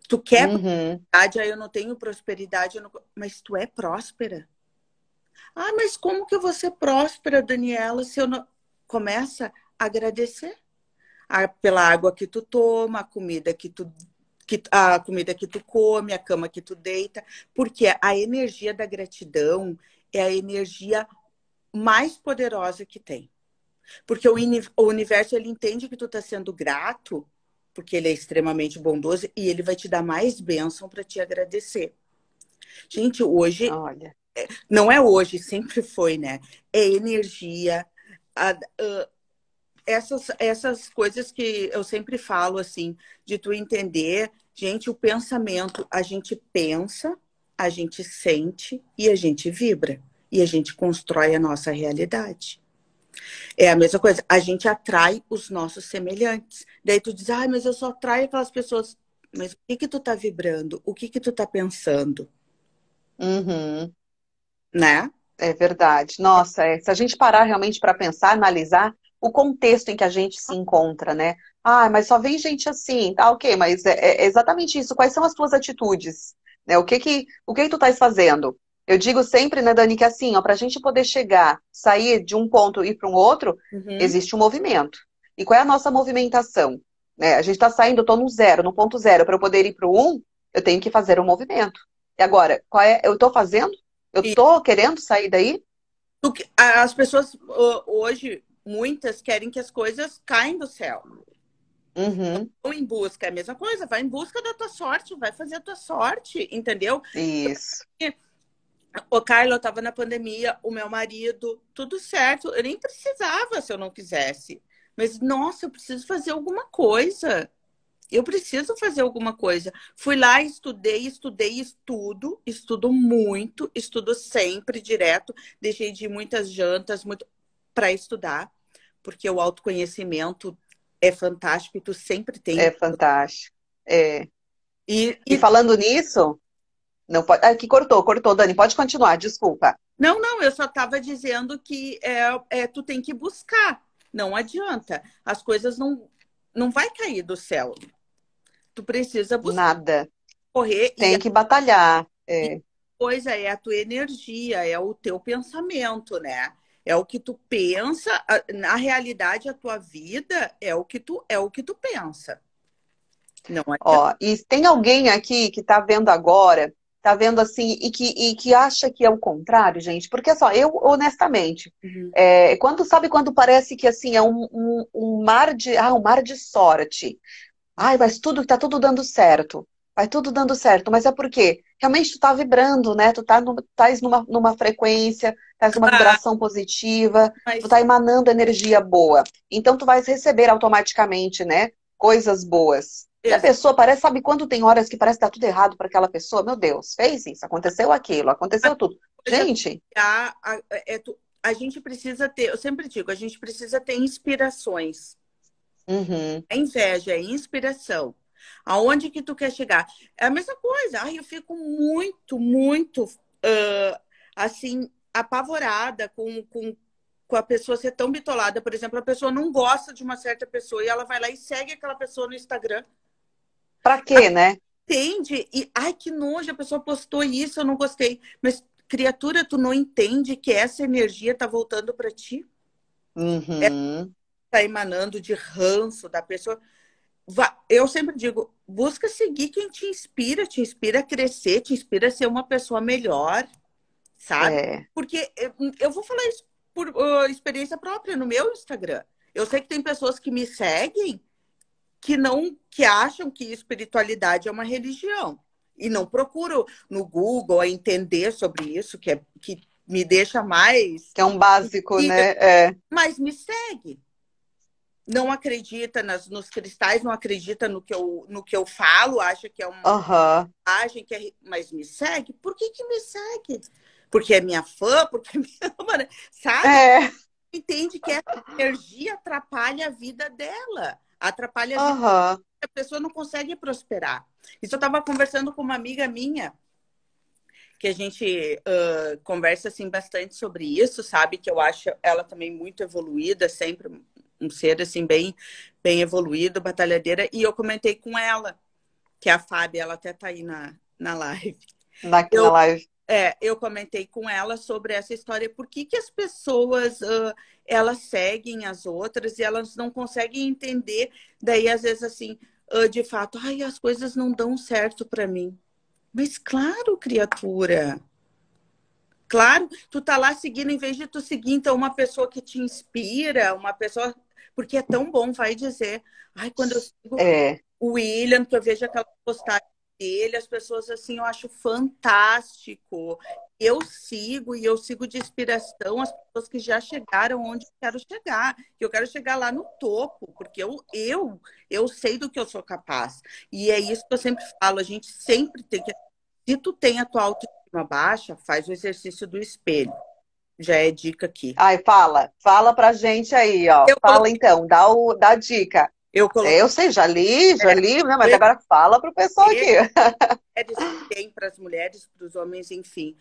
Tu quer uhum. prosperidade, aí eu não tenho prosperidade, não... mas tu é próspera. Ah, mas como que eu vou ser próspera, Daniela, se eu não. Começa a agradecer a, pela água que tu toma, a comida que tu. Que, a comida que tu come, a cama que tu deita, porque a energia da gratidão é a energia mais poderosa que tem. Porque o, o universo ele entende que tu está sendo grato, porque ele é extremamente bondoso e ele vai te dar mais bênção para te agradecer. Gente, hoje Olha. É, não é hoje, sempre foi, né? É energia, a, essas, essas coisas que eu sempre falo assim, de tu entender, gente, o pensamento, a gente pensa, a gente sente e a gente vibra e a gente constrói a nossa realidade. É a mesma coisa. A gente atrai os nossos semelhantes. Daí tu diz, ah, mas eu só atraio aquelas pessoas.
Mas o que que tu tá vibrando? O que que tu tá pensando? Uhum. Né? É verdade. Nossa, é. se a gente parar realmente para pensar, analisar o contexto em que a gente se encontra, né? Ah, mas só vem gente assim, tá ok, mas é, é exatamente isso. Quais são as tuas atitudes? Né? O que que, o que, que tu estás fazendo? Eu digo sempre, né, Dani, que assim, ó, para a gente poder chegar, sair de um ponto e ir para um outro, uhum. existe um movimento. E qual é a nossa movimentação? Né? A gente está saindo, estou no zero, no ponto zero. Para eu poder ir para o um, eu tenho que fazer um movimento. E agora, qual é? Eu estou fazendo? Eu estou querendo sair daí?
As pessoas hoje, muitas, querem que as coisas caem do céu. Uhum. Ou em busca, é a mesma coisa. Vai em busca da tua sorte, vai fazer a tua sorte, entendeu? Isso. Porque o eu estava na pandemia, o meu marido, tudo certo. Eu nem precisava se eu não quisesse. Mas, nossa, eu preciso fazer alguma coisa. Eu preciso fazer alguma coisa. Fui lá, estudei, estudei, estudo, estudo muito, estudo sempre direto. Deixei de muitas jantas muito para estudar,
porque o autoconhecimento é fantástico e tu sempre tem. É fantástico. É. E, e, e falando nisso, não pode. Ah, que cortou, cortou, Dani. Pode continuar, desculpa.
Não, não, eu só estava dizendo que é, é, tu tem que buscar. Não adianta. As coisas não, não vai cair do céu.
Tu precisa buscar. Nada. Correr. Tem e... que batalhar. É.
Coisa é a tua energia, é o teu pensamento, né? É o que tu pensa. Na realidade, a tua vida é o que tu é o que tu pensa.
Não adianta. Ó, e tem alguém aqui que está vendo agora tá vendo assim e que, e que acha que é o contrário, gente. Porque só, assim, eu honestamente, uhum. é, quando sabe quando parece que assim é um, um, um, mar de ah, um mar de sorte. Ai, mas tudo tá tudo dando certo. Vai tudo dando certo, mas é porque realmente tu tá vibrando, né? Tu tá estás numa, numa frequência, estás numa ah, vibração positiva, mas... tu tá emanando energia boa. Então tu vais receber automaticamente, né? Coisas boas. E a pessoa parece, sabe quando tem horas que parece que tá tudo errado para aquela pessoa? Meu Deus, fez isso, aconteceu aquilo, aconteceu a tudo. Gente.
A, a, é, é, a, gente precisa ter, eu sempre digo, a gente precisa ter inspirações. Uhum. É inveja, é inspiração. Aonde que tu quer chegar? É a mesma coisa. Ai, eu fico muito, muito uh, assim, apavorada com, com, com a pessoa ser tão bitolada. Por exemplo, a pessoa não gosta de uma certa pessoa e ela vai lá e segue aquela pessoa no Instagram.
Pra quê, ah, né?
Entende? E, ai, que nojo, a pessoa postou isso, eu não gostei. Mas, criatura, tu não entende que essa energia tá voltando para ti? É uhum. É, tá emanando de ranço da pessoa. Eu sempre digo, busca seguir quem te inspira, te inspira a crescer, te inspira a ser uma pessoa melhor, sabe? É. Porque eu, eh, hum, eu, vou falar isso por uh, experiência própria no meu Instagram. Eu sei que tem pessoas que me seguem que não que acham que espiritualidade é uma religião e não procuro no Google entender sobre isso que é que me deixa mais que é um básico, e, né? É. Mas me segue. Não acredita nas, nos cristais, não acredita no que eu, no que eu falo, acha que é uma uhum. que é, mas me segue. Por que, que me segue? Porque é minha fã, porque me ama, né? sabe? É. Entende que essa energia atrapalha a vida dela atrapalha a, vida, a pessoa não consegue prosperar. Isso eu estava conversando com uma amiga minha, que a gente uh, conversa assim bastante sobre isso, sabe? Que eu acho ela também muito evoluída, sempre um ser assim bem, bem evoluído, batalhadeira. E eu comentei com ela, que é a Fábio, ela até tá aí na, na live. na live. É, eu comentei com ela sobre essa história. Por que, que as pessoas uh, elas seguem as outras e elas não conseguem entender. Daí, às vezes, assim, ah, de fato, ai, as coisas não dão certo para mim. Mas claro, criatura. Claro, tu tá lá seguindo, em vez de tu seguir, então, uma pessoa que te inspira, uma pessoa. Porque é tão bom, vai dizer. Ai, quando eu sigo é. o William, que eu vejo aquela postagem dele, as pessoas assim, eu acho fantástico eu sigo e eu sigo de inspiração as pessoas que já chegaram onde eu quero chegar. Eu quero chegar lá no topo, porque eu eu eu sei do que eu sou capaz. E é isso que eu sempre falo, a gente sempre tem que se tu tem a tua autoestima baixa, faz o
exercício do espelho. Já é dica aqui. Ai, fala, fala pra gente aí, ó. Eu fala coloquei... então, dá o dá a dica. Eu, coloquei... eu sei, já li, já é, li, né? mas eu... agora fala pro pessoal aqui.
*laughs* para as mulheres, para os homens, enfim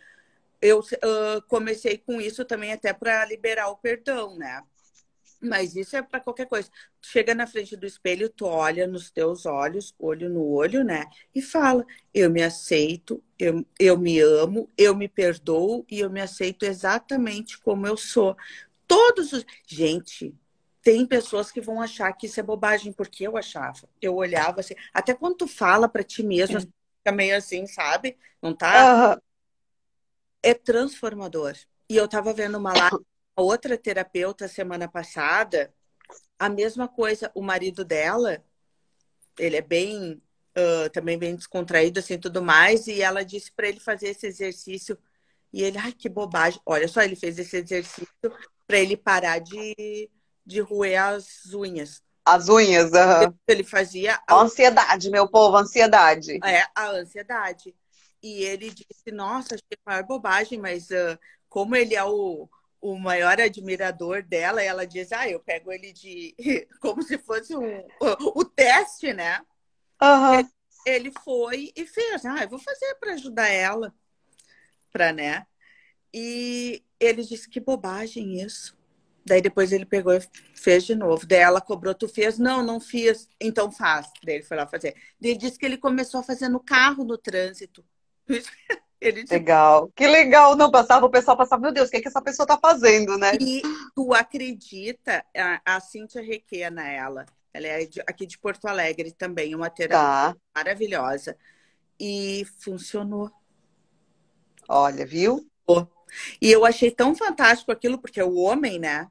eu uh, comecei com isso também até para liberar o perdão, né? Mas isso é para qualquer coisa. Tu chega na frente do espelho, tu olha nos teus olhos, olho no olho, né? E fala: eu me aceito, eu, eu me amo, eu me perdoo e eu me aceito exatamente como eu sou. Todos os. Gente, tem pessoas que vão achar que isso é bobagem, porque eu achava. Eu olhava assim. Até quando tu fala para ti mesmo, assim, fica meio assim, sabe? Não tá? Uhum é transformador. E eu estava vendo uma lá, outra terapeuta semana passada, a mesma coisa, o marido dela, ele é bem, uh, também bem descontraído, assim, tudo mais, e ela disse para ele fazer esse exercício, e ele, ai, que bobagem, olha só, ele fez esse exercício para ele parar de, de roer as unhas.
As unhas, uhum. ele fazia... A... Ansiedade, meu povo, ansiedade. É,
a ansiedade. E ele disse: Nossa, achei a maior bobagem, mas uh, como ele é o, o maior admirador dela, ela diz: Ah, eu pego ele de. *laughs* como se fosse um, o, o teste, né? Uhum. Ele, ele foi e fez: Ah, eu vou fazer para ajudar ela. para né? E ele disse: Que bobagem isso. Daí depois ele pegou e fez de novo. Daí ela cobrou, tu fez? Não, não fiz. Então faz. Daí ele foi lá fazer. Daí ele disse que ele começou a fazer no carro, no trânsito. *laughs* Ele te... Legal, que legal.
Não passava, o pessoal passava, meu Deus, o que, é que essa pessoa tá fazendo, né? E
tu acredita, a, a Cíntia Requena, ela, ela é de, aqui de Porto Alegre também, uma terapeuta tá. maravilhosa. E funcionou. Olha, viu? E eu achei tão fantástico aquilo, porque é o homem, né?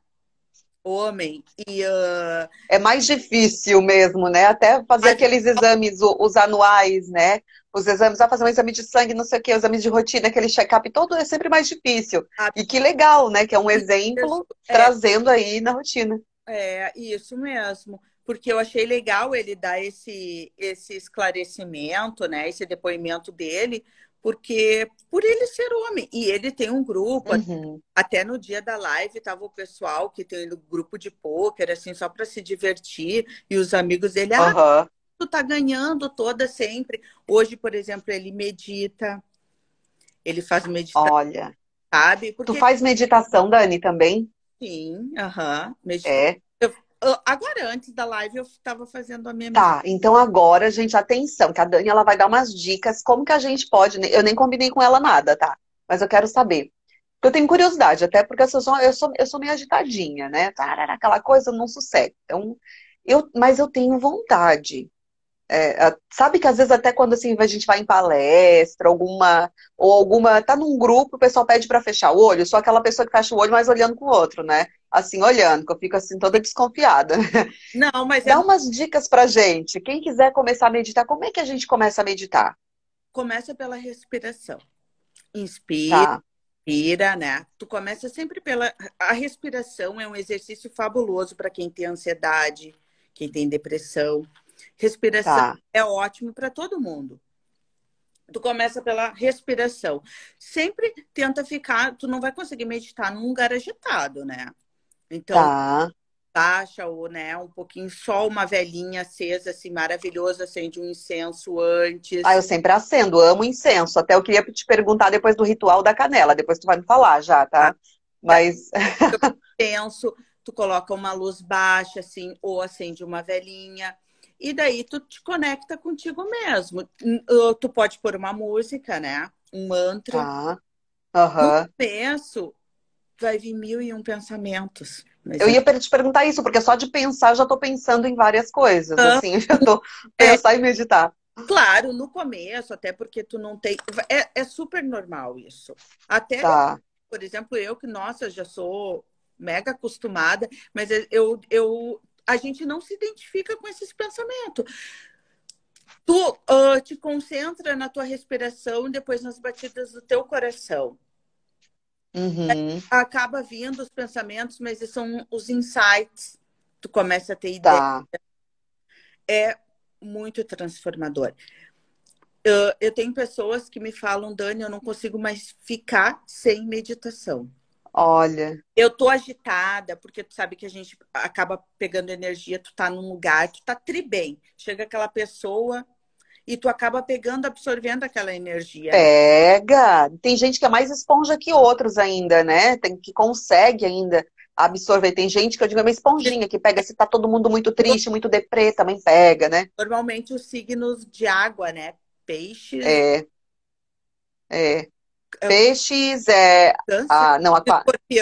homem
e uh... é mais difícil mesmo, né? Até fazer Mas... aqueles exames, os anuais, né? Os exames, a ah, fazer um exame de sangue, não sei o que, exames de rotina, aquele check-up todo é sempre mais difícil. Ah, e que legal, né? Que é um exemplo é... trazendo aí na rotina.
É, isso mesmo. Porque eu achei legal ele dar esse, esse esclarecimento, né? Esse depoimento dele, porque por ele ser homem. E ele tem um grupo, assim, uhum. até no dia da live estava o pessoal que tem um grupo de poker assim, só para se divertir, e os amigos dele, uhum. ah, tu tá ganhando toda sempre. Hoje, por exemplo, ele medita, ele faz meditação. Olha, sabe? Porque... Tu faz
meditação, Dani, também? Sim, aham. Uhum. É.
Ah, agora, antes da live, eu estava fazendo a minha. Tá,
então agora, gente, atenção, que a Dani ela vai dar umas dicas como que a gente pode. Né, eu nem combinei com ela nada, tá? Mas eu quero saber. Eu tenho curiosidade, até porque eu sou, eu sou, eu sou meio agitadinha, né? Aquela coisa não sossego. Então, eu, mas eu tenho vontade. É, sabe que às vezes até quando assim a gente vai em palestra, alguma ou alguma tá num grupo, o pessoal pede para fechar o olho, só aquela pessoa que fecha o olho, mas olhando com o outro, né? Assim, olhando, que eu fico assim toda desconfiada. Não, mas dá é... umas dicas pra gente. Quem quiser começar a meditar, como é que a gente começa a meditar?
Começa pela respiração.
Inspira, tá.
Respira, né? Tu começa sempre pela a respiração é um exercício fabuloso para quem tem ansiedade, quem tem depressão, Respiração tá. é ótimo para todo mundo. Tu começa pela respiração. Sempre tenta ficar, tu não vai conseguir meditar num lugar agitado, né? Então, tá. baixa ou, né, um pouquinho só uma velhinha acesa assim maravilhosa, acende um incenso
antes. Ah, eu sempre acendo, amo incenso. Até eu queria te perguntar depois do ritual da canela, depois tu vai me falar já, tá? tá. Mas *laughs* então, incenso,
tu coloca uma luz baixa assim ou acende uma velhinha e daí tu te conecta contigo mesmo. Tu pode pôr uma música, né? Um mantra. Ah, uh -huh. penso, vai vir mil e um pensamentos. Mas eu é
ia te perguntar isso, porque só de pensar já estou pensando em várias coisas, ah. assim, *laughs* já estou é. pensar é... e meditar.
Claro, no começo, até porque tu não tem. É, é super normal isso. Até, tá. por exemplo, eu que, nossa, já sou mega acostumada, mas é, eu, eu a gente não se identifica com esses pensamentos. Tu uh, te concentra na tua respiração e depois nas batidas do teu coração.
Uhum.
Acaba vindo os pensamentos, mas são os insights. Tu começa a ter tá. ideia. Tá. É muito transformador. Eu, ah, eu tenho pessoas que me falam, Dani, eu não consigo mais ficar sem meditação. Olha. Eu tô agitada, porque tu sabe que a gente acaba pegando energia, tu tá num lugar, tu tá tri bem. Chega aquela pessoa e tu acaba pegando, absorvendo aquela energia.
Pega! Tem gente que é mais esponja que outros ainda, né? Tem que consegue ainda absorver. Tem gente que eu digo é uma esponjinha que pega, se tá todo mundo muito triste, muito deprê, também pega, né?
Normalmente os signos de água, né? Peixe. É.
É. É Peixes é. Câncer? Ah, não, a...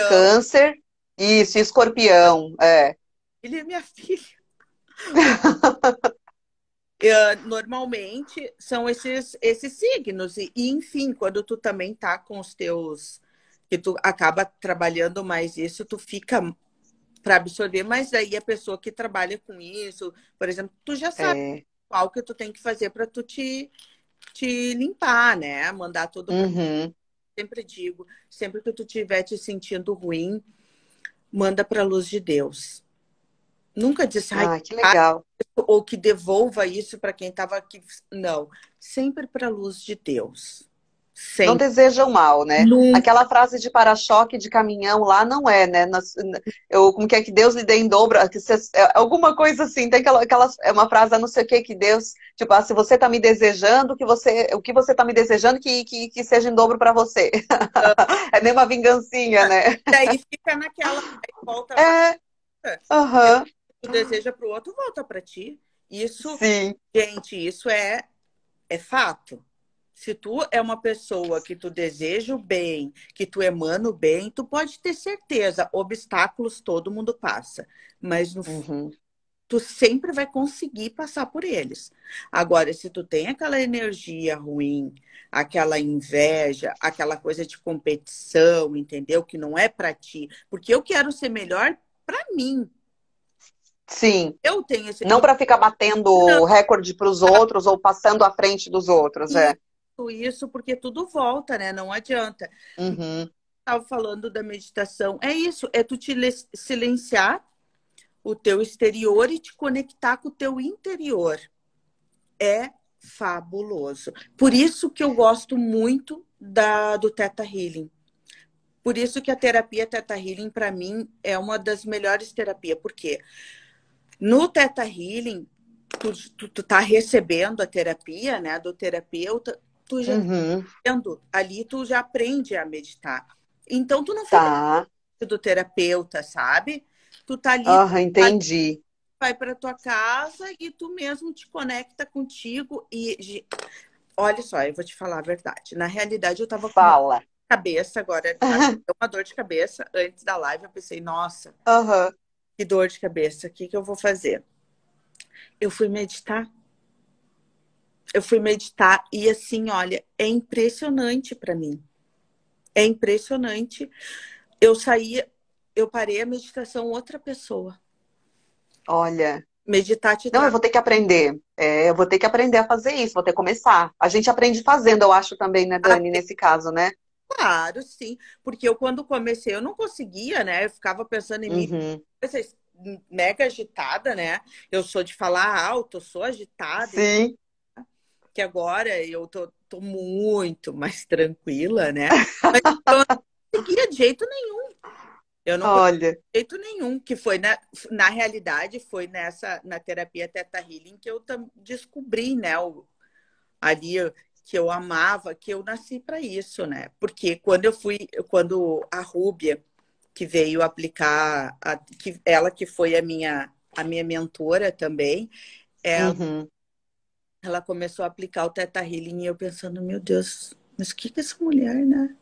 Câncer. Isso, escorpião. É.
Ele é minha filha. *laughs* Ah, normalmente são esses, esses signos. E, enfim, quando tu também tá com os teus. que tu acaba trabalhando mais isso, tu fica para absorver, mas daí a pessoa que trabalha com isso, por exemplo, tu já é. sabe é. qual que tu tem que fazer para tu te, te limpar, né? Mandar todo uhum sempre digo, sempre que tu estiver te sentindo ruim, manda para a luz de Deus. Nunca disse, ah, que legal. ou que devolva isso para quem estava aqui. Não, sempre para a luz de Deus.
Sempre. Não desejam mal, né? Nunca. Aquela frase de para-choque de caminhão lá não é, né? eu, como que é que Deus lhe dê em dobro? Se, é, alguma coisa assim, tem aquela, aquela é uma frase, não sei o que, que Deus, tipo, ah, se você tá me desejando, que você, o que você tá me desejando, que, que, que seja em dobro para você. *laughs* é nem uma vingancinha, né? E fica naquela, aí volta. É. Aham. Uhum.
Tu deseja pro outro, volta para ti. Isso, Sim. gente, isso é, é fato. Se tu é uma pessoa que tu deseja o bem, que tu emana o bem, tu pode ter certeza, obstáculos todo mundo passa, mas no uhum. tu sempre vai conseguir passar por eles. Agora, se tu tem aquela energia ruim, aquela inveja, aquela coisa de competição, entendeu? Que não é para ti, porque eu quero ser melhor para mim, Sim. Eu tenho esse. Não para
ficar batendo não. recorde para os outros ou passando à frente dos outros, é
isso, porque tudo volta, né? Não adianta. Uhum. Estava falando da meditação. É isso, é tu te silenciar o teu exterior e te conectar com o teu interior. É fabuloso. Por isso que eu gosto muito da, do Teta Healing. Por isso que a terapia Teta Healing, para mim, é uma das melhores terapias. Por quê? No Teta Healing, tu, tu, tu tá recebendo a terapia, né, do terapeuta, tu já uhum. ali tu já aprende a meditar. Então tu não tá. do terapeuta, sabe? Tu tá ali. Ah, uhum, entendi. Vai para tua casa e tu mesmo te conecta contigo e olha só, eu vou te falar a verdade. Na realidade eu tava Fala. com cabeça agora, uhum. *laughs* uma dor de cabeça antes da live, eu pensei, nossa. Uhum. Que dor de cabeça, o que que eu vou fazer? Eu fui meditar eu fui meditar e assim, olha, é impressionante para mim. É impressionante.
Eu saí, eu parei a meditação outra pessoa. Olha, meditar te Não, eu vou ter que aprender. É, eu vou ter que aprender a fazer isso, vou ter que começar. A gente aprende fazendo, eu acho também, né, Dani, nesse caso, né?
Claro, sim. Porque eu, quando comecei, eu não conseguia, né? Eu ficava pensando em mim. Uhum. Hum, mega agitada, né? Eu sou de falar alto, eu sou agitada. Sim. Então que agora eu tô, tô muito mais tranquila, né? Mas *laughs* eu não conseguia de jeito nenhum. Eu não Olha. de jeito nenhum, que foi na, na realidade foi nessa na terapia Teta Healing que eu descobri, né, o, ali que eu amava, que eu nasci para isso, né? Porque quando eu fui, quando a Rúbia que veio aplicar, a, que, ela que foi a minha a minha mentora também, ela, uhum ela começou a aplicar o teta healing e eu pensando, meu Deus, mas o que que essa mulher, né?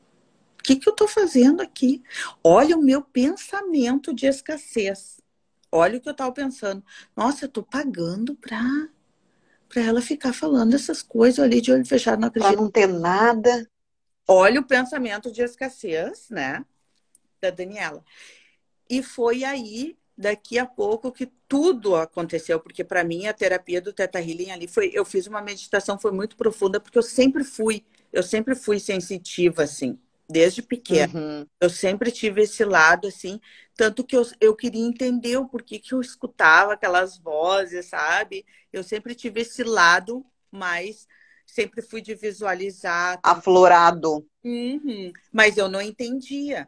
O que que eu tô fazendo aqui? Olha o meu pensamento de escassez. Olha o que eu tava pensando. Nossa, eu tô pagando pra para ela ficar falando essas coisas ali de olho fechado, não acredito. Pra não ter nada. Olha o pensamento de escassez, né? Da Daniela. E foi aí daqui a pouco que tudo aconteceu, porque para mim a terapia do Teta Healing ali foi, eu fiz uma meditação foi muito profunda, porque eu sempre fui, eu sempre fui sensitiva assim, desde pequena. Uhum. Eu sempre tive esse lado assim, tanto que eu, eu queria entender o porquê que eu escutava aquelas vozes, sabe? Eu sempre tive esse lado mas sempre fui de visualizar. Aflorado. Uhum. Mas eu não entendia.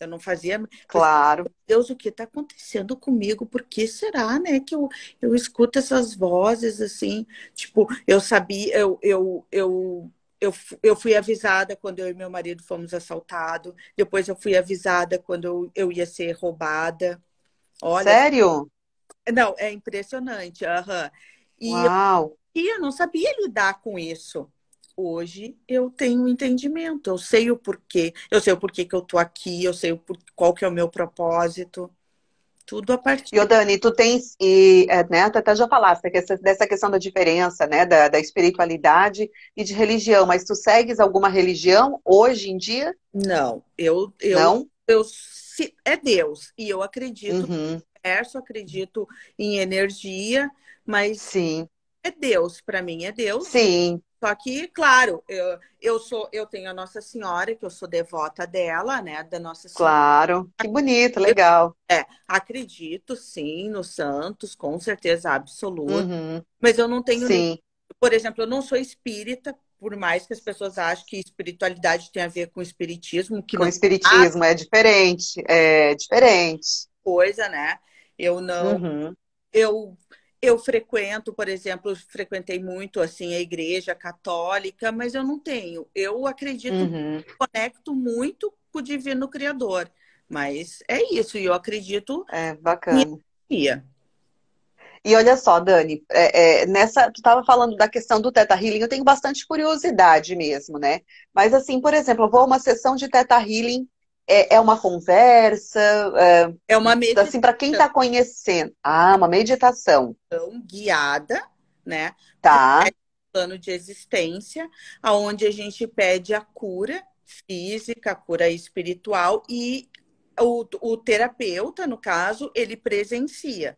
Eu não fazia. Assim, claro. Mas, Deus, o que está acontecendo comigo? Por que será, né, que eu, eu escuto essas vozes assim? Tipo, eu sabia, eu, eu, eu, eu, eu fui avisada quando eu e meu marido fomos assaltados. Depois eu fui avisada quando eu, eu ia ser roubada.
Olha, Sério?
Não, é impressionante. Uhum. E Uau. Eu, e eu não sabia lidar com isso hoje eu tenho um entendimento, eu sei o porquê, eu sei o porquê que eu tô aqui, eu sei o por... qual que é o meu propósito. Tudo a partir. E, Dani,
tu tens, e, é, né, até já falaste dessa questão da diferença, né, da, da espiritualidade e de religião, mas tu segues alguma religião hoje em dia? Não, eu. eu Não?
Eu, é Deus, e eu acredito uhum. no universo, acredito em energia, mas. Sim. É Deus, para mim é Deus. Sim. Só que, claro, eu, eu sou, eu tenho a Nossa Senhora, que eu sou devota dela, né? Da Nossa Senhora.
Claro, que bonito, legal.
Eu, é, acredito sim nos santos, com certeza absoluta. Uhum. Mas eu não tenho. Nenhum, por exemplo, eu não sou espírita, por mais que as pessoas achem que espiritualidade tem a ver com espiritismo. Que com não... espiritismo,
é diferente. É diferente.
Coisa, né? Eu não. Uhum. Eu eu frequento, por exemplo, frequentei muito assim a igreja católica, mas eu não tenho. Eu acredito, uhum. conecto muito com o divino criador. Mas é isso, e eu acredito. É bacana.
E olha só, Dani, é, é, nessa, tu estava falando da questão do Teta Healing, eu tenho bastante curiosidade mesmo, né? Mas assim, por exemplo, eu vou a uma sessão de Teta Healing é, é uma conversa? É, é uma assim, meditação. Assim, para quem está conhecendo. Ah, uma meditação.
Então, guiada, né? Tá. É um plano de existência, aonde a gente pede a cura física, a cura espiritual e o, o terapeuta, no caso, ele presencia.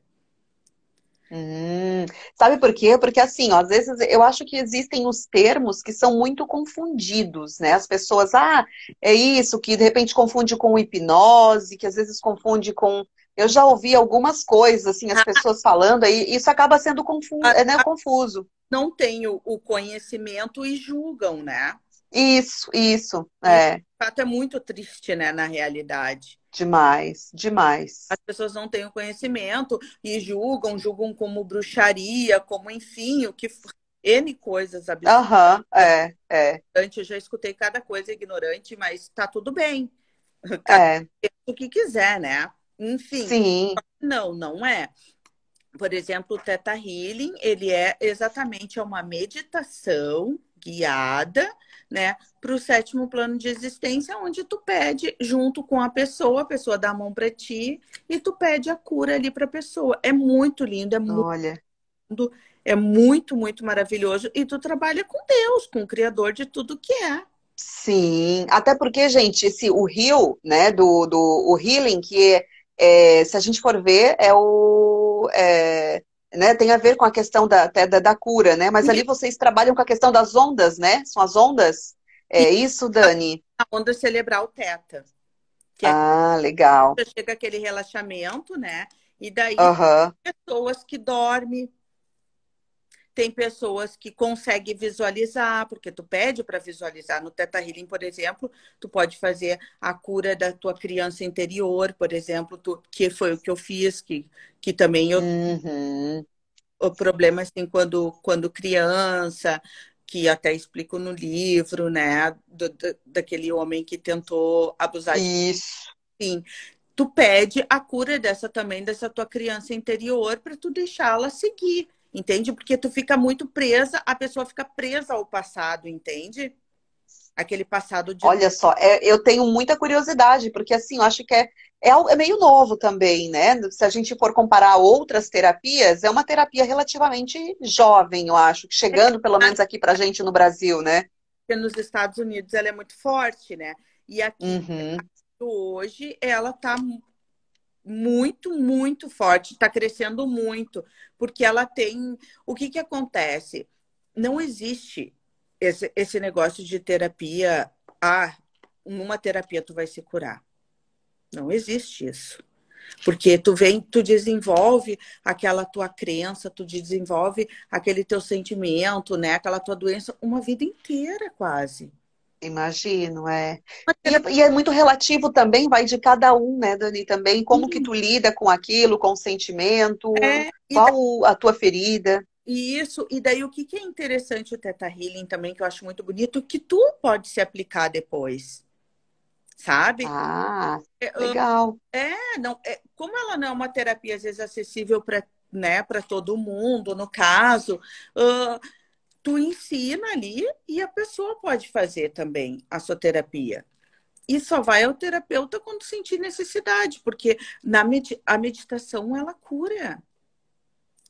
Hum, sabe por quê? Porque assim, ó, às vezes eu acho que existem os termos que são muito confundidos, né? As pessoas, ah, é isso, que de repente confunde com hipnose, que às vezes confunde com. Eu já ouvi algumas coisas, assim, as ah. pessoas falando, aí isso acaba sendo confuso, ah, é, né, ah. confuso. Não tenho o
conhecimento e julgam, né?
Isso, isso. É. O
fato é muito triste,
né, na realidade. Demais, demais.
As pessoas não têm o conhecimento e julgam, julgam como bruxaria, como enfim, o que for. N coisas absurdas. Aham, uhum, é, é. Eu já escutei cada coisa ignorante, mas tá tudo bem. *laughs* é. O que quiser, né? Enfim. Sim. Não, não é. Por exemplo, o Teta Healing, ele é exatamente é uma meditação guiada, né, para o sétimo plano de existência, onde tu pede junto com a pessoa, a pessoa dá a mão para ti e tu pede a cura ali para a pessoa. É muito lindo, é muito lindo, é muito, muito maravilhoso e tu trabalha com Deus, com o criador de tudo que é.
Sim, até porque, gente, esse o rio, né, do, do o healing que é, é se a gente for ver, é o é, né? Tem a ver com a questão da, da, da cura, né? Mas ali uhum. vocês trabalham com a questão das ondas, né? São as ondas? É isso, Dani?
A onda cerebral teta.
É ah, legal.
Chega aquele relaxamento, né? E daí uhum. pessoas que dormem, tem pessoas que conseguem visualizar, porque tu pede para visualizar. No Teta Healing, por exemplo, tu pode fazer a cura da tua criança interior, por exemplo, tu, que foi o que eu fiz, que, que também eu. Uhum. O problema, assim, quando, quando criança, que até explico no livro, né? Do, do, daquele homem que tentou abusar Isso. de. Sim. Tu pede a cura dessa também, dessa tua criança interior, para tu deixá-la seguir. Entende? Porque tu fica muito presa, a pessoa fica presa ao passado, entende? Aquele passado de. Olha só,
é, eu tenho muita curiosidade, porque assim, eu acho que é, é, é meio novo também, né? Se a gente for comparar outras terapias, é uma terapia relativamente jovem, eu acho, chegando pelo menos aqui pra gente no Brasil, né?
Nos Estados Unidos ela é muito forte, né?
E aqui uhum.
hoje ela tá muito, muito forte, está crescendo muito, porque ela tem. O que, que acontece? Não existe esse, esse negócio de terapia. Ah, numa terapia tu vai se curar. Não existe isso. Porque tu vem, tu desenvolve aquela tua crença, tu desenvolve aquele teu sentimento, né? Aquela tua
doença uma vida inteira quase. Imagino, é. E, é, e, é muito relativo também, vai de cada um, né, Dani, também, como Sim. que uhum. tu lida com aquilo, com o sentimento, é, qual daí, a tua ferida.
E isso, e daí o que, que é interessante o Teta Healing também, que eu acho muito bonito, que tu pode se aplicar depois, sabe? Ah, é, legal. É, não, é, como ela não é uma terapia, às vezes, acessível para né, para todo mundo, no caso... Uh, tu ensina ali e a pessoa pode fazer também a sua terapia. E só vai ao terapeuta quando sentir necessidade, porque na med a meditação ela cura.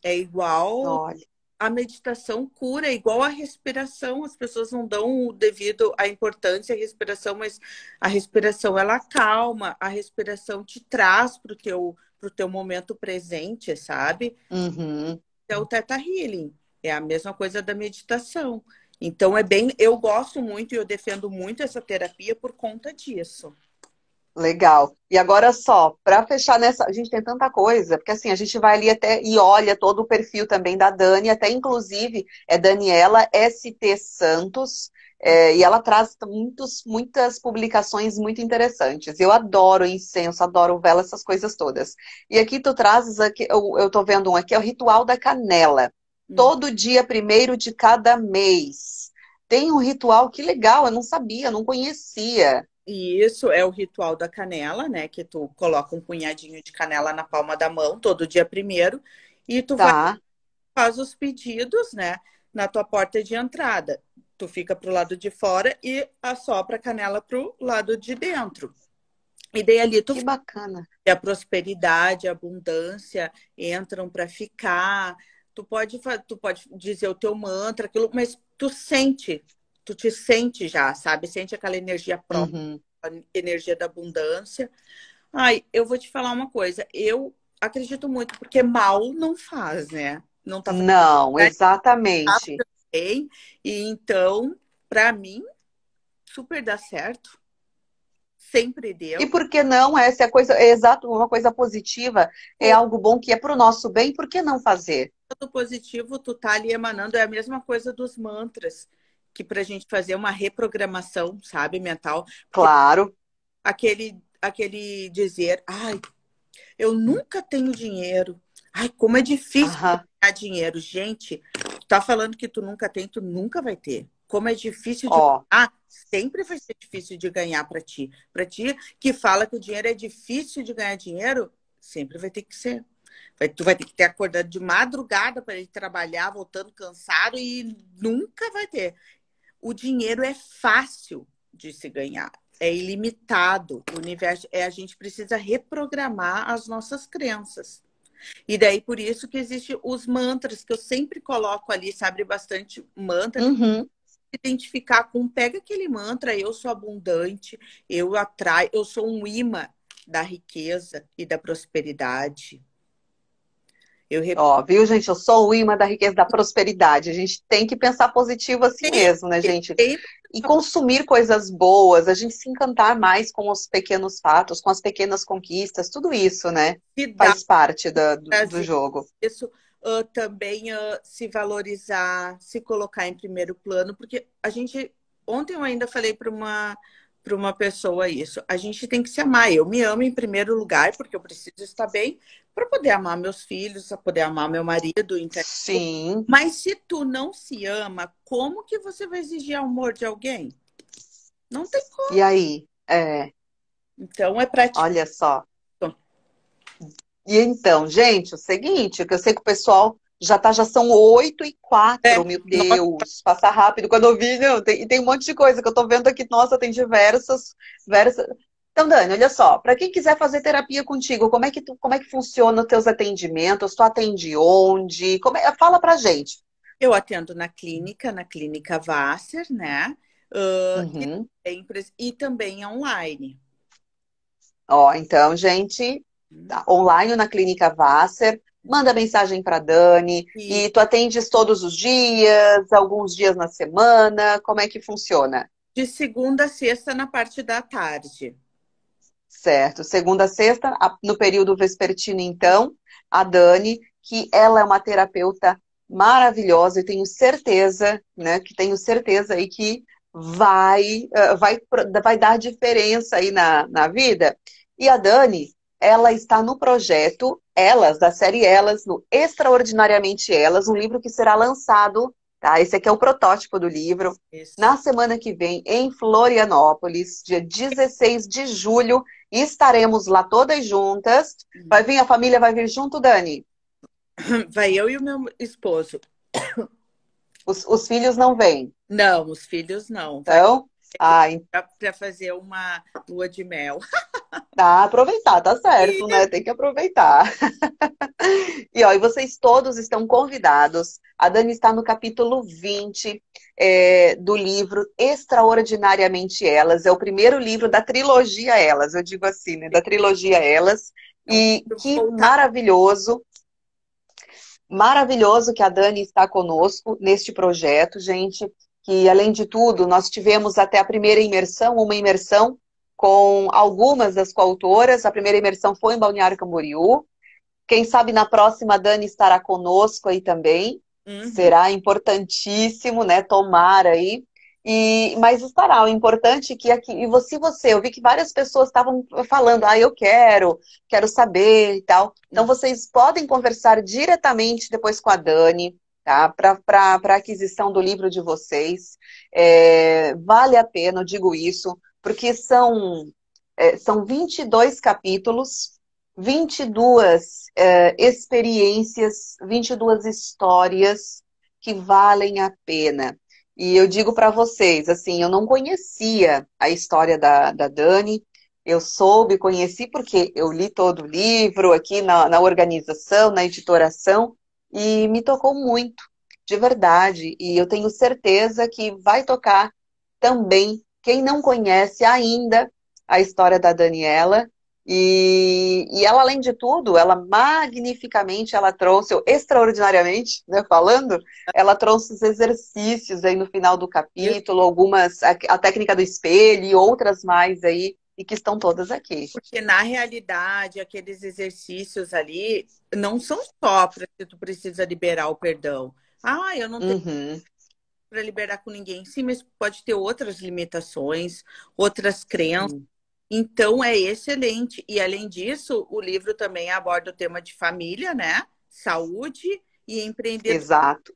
É igual Olha. a meditação cura, é igual a respiração. As pessoas não dão o devido à importância à respiração, mas a respiração ela calma, a respiração te traz para o teu, teu momento presente, sabe? Uhum. É o teta healing é a mesma coisa da meditação. Então é bem, eu gosto muito e eu defendo muito essa terapia por conta disso.
Legal. E agora só, para fechar nessa, a gente tem tanta coisa, porque assim, a gente vai ali até e olha todo o perfil também da Dani, até inclusive é Daniela ST Santos, é, e ela traz muitos, muitas publicações muito interessantes. Eu adoro incenso, adoro vela, essas coisas todas. E aqui tu trazes aqui, eu, estou vendo um aqui, é o ritual da canela. Hum. Todo dia primeiro de cada mês. Tem um ritual que legal, eu não sabia, não conhecia.
E isso é o ritual da canela, né? Que tu coloca um punhadinho de canela na palma da mão todo dia primeiro e tu tá. vai, faz os pedidos, né? Na tua porta de entrada. Tu fica pro lado de fora e assopra a canela pro lado de dentro. E daí ali tu. Que bacana. E a prosperidade, a abundância entram para ficar, tu pode, tu pode dizer o teu mantra, aquilo, mas tu sente, tu te sente já, sabe? Sente aquela energia própria, uhum. energia da abundância. Ai, eu vou te falar uma coisa, eu acredito muito, porque mal não faz, né? Não tá Não, exatamente. Tá bem, e então, para mim, super dá certo sempre deu. E por
que não? Essa é a coisa, é exato, uma coisa positiva, é, algo bom que é para o nosso bem, por que não fazer?
tudo positivo, tu tá ali emanando, é a mesma coisa dos mantras, que para a gente fazer uma reprogramação, sabe, mental. Claro. Aquele, aquele dizer, ai, eu nunca tenho dinheiro. Ai, como é difícil uh -huh. ganhar dinheiro. Gente, tá falando que tu nunca tem, tu nunca vai ter. Como é difícil de oh. ganhar, sempre vai ser difícil de ganhar para ti. Para ti que fala que o dinheiro é difícil de ganhar dinheiro, sempre vai ter que ser. Vai, tu vai ter que ter acordado de madrugada para ele trabalhar, voltando cansado e nunca vai ter. O dinheiro é fácil de se ganhar, é ilimitado. O universo é a gente precisa reprogramar as nossas crenças. E daí por isso que existe os mantras que eu sempre coloco ali, sabe bastante mantra. Uhum identificar com pega aquele mantra, eu sou abundante, eu atraio, eu sou um imã da riqueza e da prosperidade.
Eu rep... Ó, viu, gente? Eu sou o imã da riqueza da prosperidade. A gente tem que pensar positivo assim tem, mesmo, né, gente? Tem... E consumir coisas boas, a gente se encantar mais com os pequenos fatos, com as pequenas conquistas, tudo isso, né? Faz parte do, do, do jogo.
Isso uh, também uh, se valorizar, se colocar em primeiro plano, porque a gente. Ontem eu ainda falei para uma para uma pessoa isso. A gente tem que se amar. Eu me amo em primeiro lugar, porque eu preciso estar bem para poder amar meus filhos, para poder amar meu marido, então Sim. Mas se tu não se ama, como que você vai exigir amor de alguém?
Não tem como. E aí? É. Então é para. Olha só. E então, gente, é o seguinte, é que eu sei que o pessoal já tá, já são 8 e quatro, é, meu Deus, nossa. passa rápido. Quando eu vi, não, tem, tem um monte de coisa que eu tô vendo aqui, nossa, tem diversas, diversas. Então, Dani, olha só, para quem quiser fazer terapia contigo, como é que, tu, como é que funciona os teus atendimentos? Tu atende onde? Como é, fala pra gente. Eu atendo na clínica, na clínica
Vasser, né?
Uh, uhum.
e, e também online.
Ó, então, gente, online na clínica Vasser, manda mensagem para Dani Sim. e tu atendes todos os dias, alguns dias na semana, como é que funciona?
De segunda a sexta na parte da tarde.
Certo, segunda a sexta, no período vespertino então, a Dani, que ela é uma terapeuta maravilhosa e tenho certeza, né, que tenho certeza aí que vai, eh, vai, vai dar diferença aí na, na vida. E a Dani, ela está no projeto Elas, da série Elas, no Extraordinariamente Elas, um livro que será lançado, tá? Esse aqui é o protótipo do livro. Isso. Na semana que vem, em Florianópolis, dia 16 de julho, estaremos lá todas juntas. Vai vir a família, vai vir junto, Dani?
*coughs* Vai eu e o meu esposo.
Os, os filhos não vêm? Não, os filhos não. Então, ah,
para fazer uma lua de mel. *laughs*
Tá, aproveitar, tá certo, né? Tem que aproveitar. *laughs* e ó, e vocês todos estão convidados. A Dani está no capítulo 20 é, do livro Extraordinariamente Elas. É o primeiro livro da trilogia Elas, eu digo assim, né? Da trilogia Elas. E que maravilhoso maravilhoso que a Dani está conosco neste projeto, gente. Que além de tudo, nós tivemos até a primeira imersão, uma imersão com algumas das coautoras. A primeira imersão foi em Balneário Camboriú. Quem sabe na próxima a Dani estará conosco aí também. Uhum. Será importantíssimo, né? Tomar aí. E, mas estará, o importante é que aqui, e você, você, eu vi que várias pessoas estavam falando, ah, eu quero, quero saber e tal. Então uhum. vocês podem conversar diretamente depois com a Dani, tá? Para aquisição do livro de vocês. É, vale a pena, eu digo isso, porque são, é, são 22 capítulos, 22 é, experiências, 22 histórias que valem a pena. E eu digo para vocês, assim, eu não conhecia a história da, da Dani, eu soube, conheci, porque eu li todo o livro aqui na, na organização, na editoração, e me tocou muito, de verdade. E eu tenho certeza que vai tocar também quem não conhece ainda a história da Daniela, e, e, ela, além de tudo, ela magnificamente, ela trouxe, eu, extraordinariamente, né, falando, ela trouxe os exercícios aí no final do capítulo, algumas, a, a, técnica do espelho e outras mais aí, e que estão todas aqui. Porque,
na realidade, aqueles exercícios ali não são só para se tu precisa liberar o perdão. Ah, eu não tenho uhum para liberar com ninguém. Sim, mas pode ter outras limitações, outras crenças. Sim. Então é excelente. E além disso, o livro também aborda o tema de família, né?
Saúde e empreendedorismo. Exato.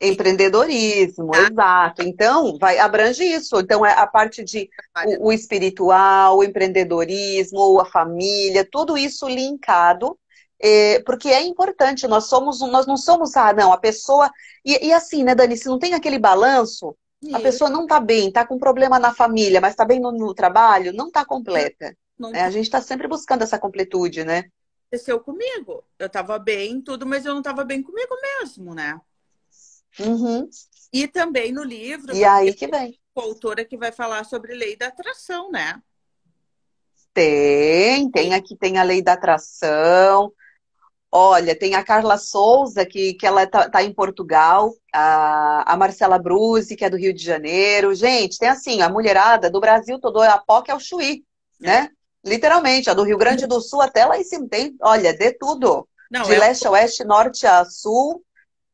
Empreendedorismo, ah. exato. Então, vai abrange isso. Então, é a parte de o, o espiritual, o empreendedorismo, a família, tudo isso linkado é, porque é importante, nós somos, nós não somos, ah, não, a pessoa. E, e assim, né, Dani, se não tem aquele balanço, Isso. a pessoa não tá bem, tá com problema na família, mas tá bem no, no trabalho, não tá completa. Não, não. É, a gente tá sempre buscando essa completude, né?
Aconteceu comigo. Eu tava bem, tudo, mas eu não tava bem comigo mesmo, né? Uhum. E também no livro. E aí que vem. A autora que vai falar sobre lei da atração, né?
Tem, tem aqui, tem a lei da atração, Olha, tem a Carla Souza, que, que ela tá, tá em Portugal, a, a Marcela Bruzi, que é do Rio de Janeiro. Gente, tem assim, a mulherada do Brasil todo, a POC é o Chuí, né? É. Literalmente, a do Rio Grande do Sul até lá em cima tem, olha, de tudo. Não, de é... leste a oeste, norte a sul.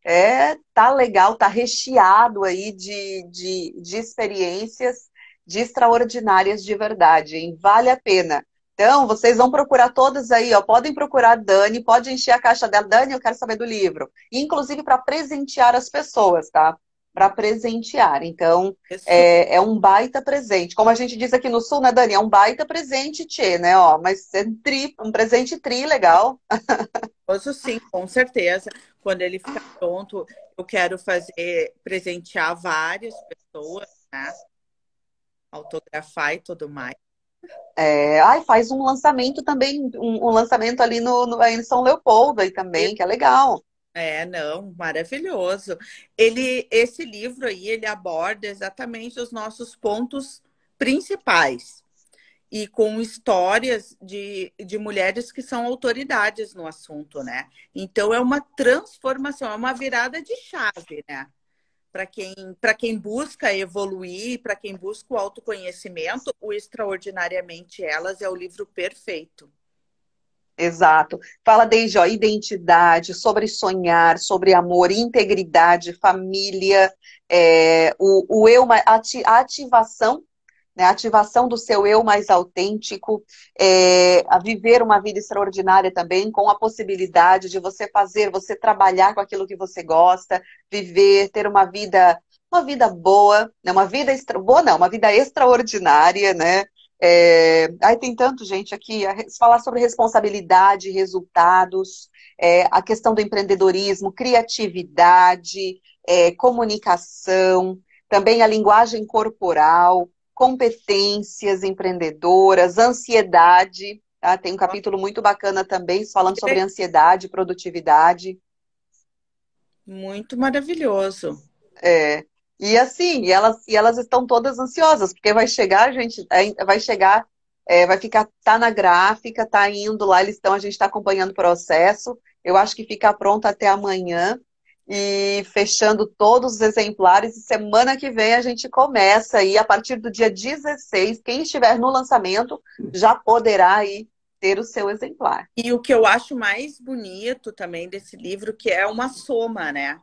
É, tá legal, tá recheado aí de, de, de experiências de extraordinárias de verdade, hein? Vale a pena. Então, vocês vão procurar todas aí, ó. Podem procurar Dani, pode encher a caixa dela. Dani, eu quero saber do livro. Inclusive para presentear as pessoas, tá? Para presentear. Então, é, é, um baita presente. Como a gente diz aqui no Sul, né, Dani? É um baita presente, tchê, né? Ó, mas é tri, um presente tri legal.
*laughs*
Posso sim, com
certeza. Quando ele ficar pronto, eu quero fazer presentear várias pessoas, né? Autografar e tudo mais.
É, ai, faz um lançamento também, um, um lançamento ali no, no, em São Leopoldo aí também, que é legal.
É, não, maravilhoso. Ele, esse livro aí, ele aborda exatamente os nossos pontos principais e com histórias de, de mulheres que são autoridades no assunto, né? Então é uma transformação, é uma virada de chave, né? para quem, para quem busca evoluir, para quem busca o autoconhecimento, o Extraordinariamente Elas é o livro perfeito.
Exato. Fala desde ó, identidade, sobre sonhar, sobre amor, integridade, família, é, o, o eu, a ativação né? a ativação do seu eu mais autêntico, é, a viver uma vida extraordinária também, com a possibilidade de você fazer, você trabalhar com aquilo que você gosta, viver, ter uma vida, uma vida boa, né? uma vida extra, boa não, uma vida extraordinária, né? É, aí tem tanto gente aqui, falar sobre responsabilidade, resultados, é, a questão do empreendedorismo, criatividade, é, comunicação, também a linguagem corporal, competências empreendedoras, ansiedade. Tá? Tem um capítulo muito bacana também falando sobre ansiedade, produtividade. Muito maravilhoso. É. E assim, elas, e elas estão todas ansiosas, porque vai chegar, gente, é, vai chegar, é, vai ficar, tá na gráfica, tá indo lá, eles estão, a gente está acompanhando o processo. Eu acho que fica pronto até amanhã e fechando todos os exemplares. E semana que vem a gente começa aí, a partir do dia 16, quem estiver no lançamento já poderá aí ter o seu exemplar.
E o que eu acho mais bonito também desse livro, que é uma soma, né?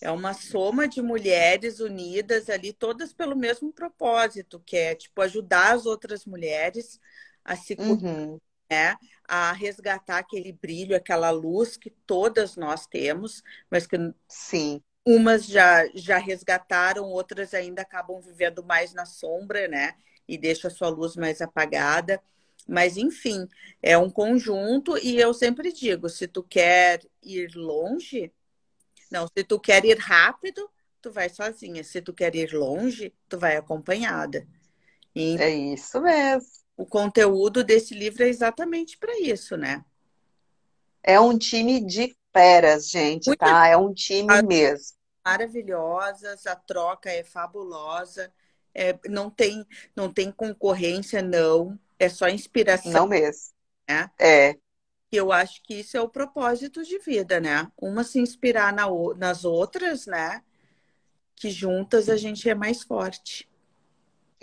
É uma soma de mulheres unidas ali, todas pelo mesmo propósito, que é tipo ajudar as outras mulheres a se uhum né, a resgatar aquele brilho, aquela luz que todas nós temos, mas que sim, umas já já resgataram, outras ainda acabam vivendo mais na sombra, né, e deixa a sua luz mais apagada. Mas enfim, é um conjunto e eu sempre digo, se tu quer ir longe, não, se tu quer ir rápido, tu vai sozinha. Se tu quer ir longe, tu vai acompanhada. E... É isso mesmo o conteúdo desse livro é exatamente para isso, né? É um time de
feras, gente, Muito tá? É um time mesmo.
Maravilhosas, a troca é fabulosa. É, não tem não tem concorrência não é só inspiração não mesmo né? é eu acho que isso é o propósito de vida né uma se inspirar na, nas outras né que juntas a gente é
mais forte